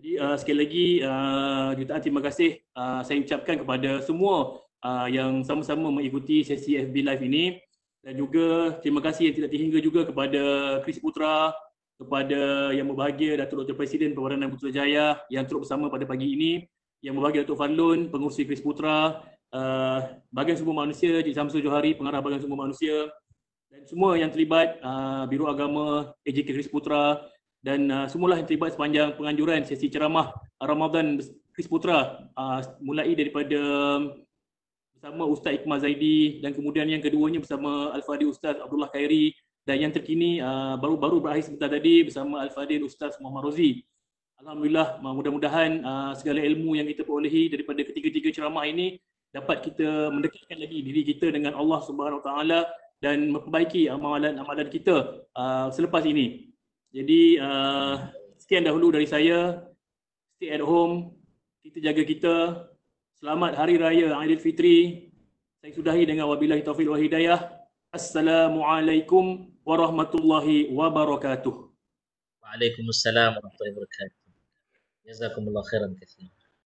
Jadi uh, sekali lagi uh, jutaan terima kasih uh, saya ucapkan kepada semua uh, yang sama-sama mengikuti sesi FB Live ini dan juga terima kasih yang tidak terhingga juga kepada Kris Putra kepada yang berbahagia Datuk Dr. Presiden Perwadanan Putrajaya yang turut bersama pada pagi ini yang berbahagia Datuk Fadlun, pengurusi Kris Putra uh, bagian semua manusia, Cik Samsul Johari, pengarah bagian semua manusia dan semua yang terlibat, uh, Biro Agama, AJK Kris Putra dan uh, semulalah yang terlibat sepanjang penganjuran sesi ceramah uh, Ramadan Kris Putra uh, mulai daripada um, bersama Ustaz Ikmal Zaidi dan kemudian yang keduanya bersama Al-Fadhil Ustaz Abdullah Khairi dan yang terkini uh, baru-baru berakhir sebentar tadi bersama Al-Fadhil Ustaz Muhammad Rozi. Alhamdulillah uh, mudah-mudahan uh, segala ilmu yang kita perolehi daripada ketiga-tiga ceramah ini dapat kita mendekatkan lagi diri kita dengan Allah Subhanahu Wa Taala dan memperbaiki amalan-amalan kita uh, selepas ini. Jadi uh, sekian dahulu dari saya. Stay at home. Kita jaga kita. Selamat Hari Raya Aidilfitri. Saya sudahi dengan wabillahi taufiq wa hidayah. Assalamualaikum warahmatullahi wabarakatuh. Waalaikumsalam warahmatullahi wabarakatuh. Jazakumullah khairan katsiran.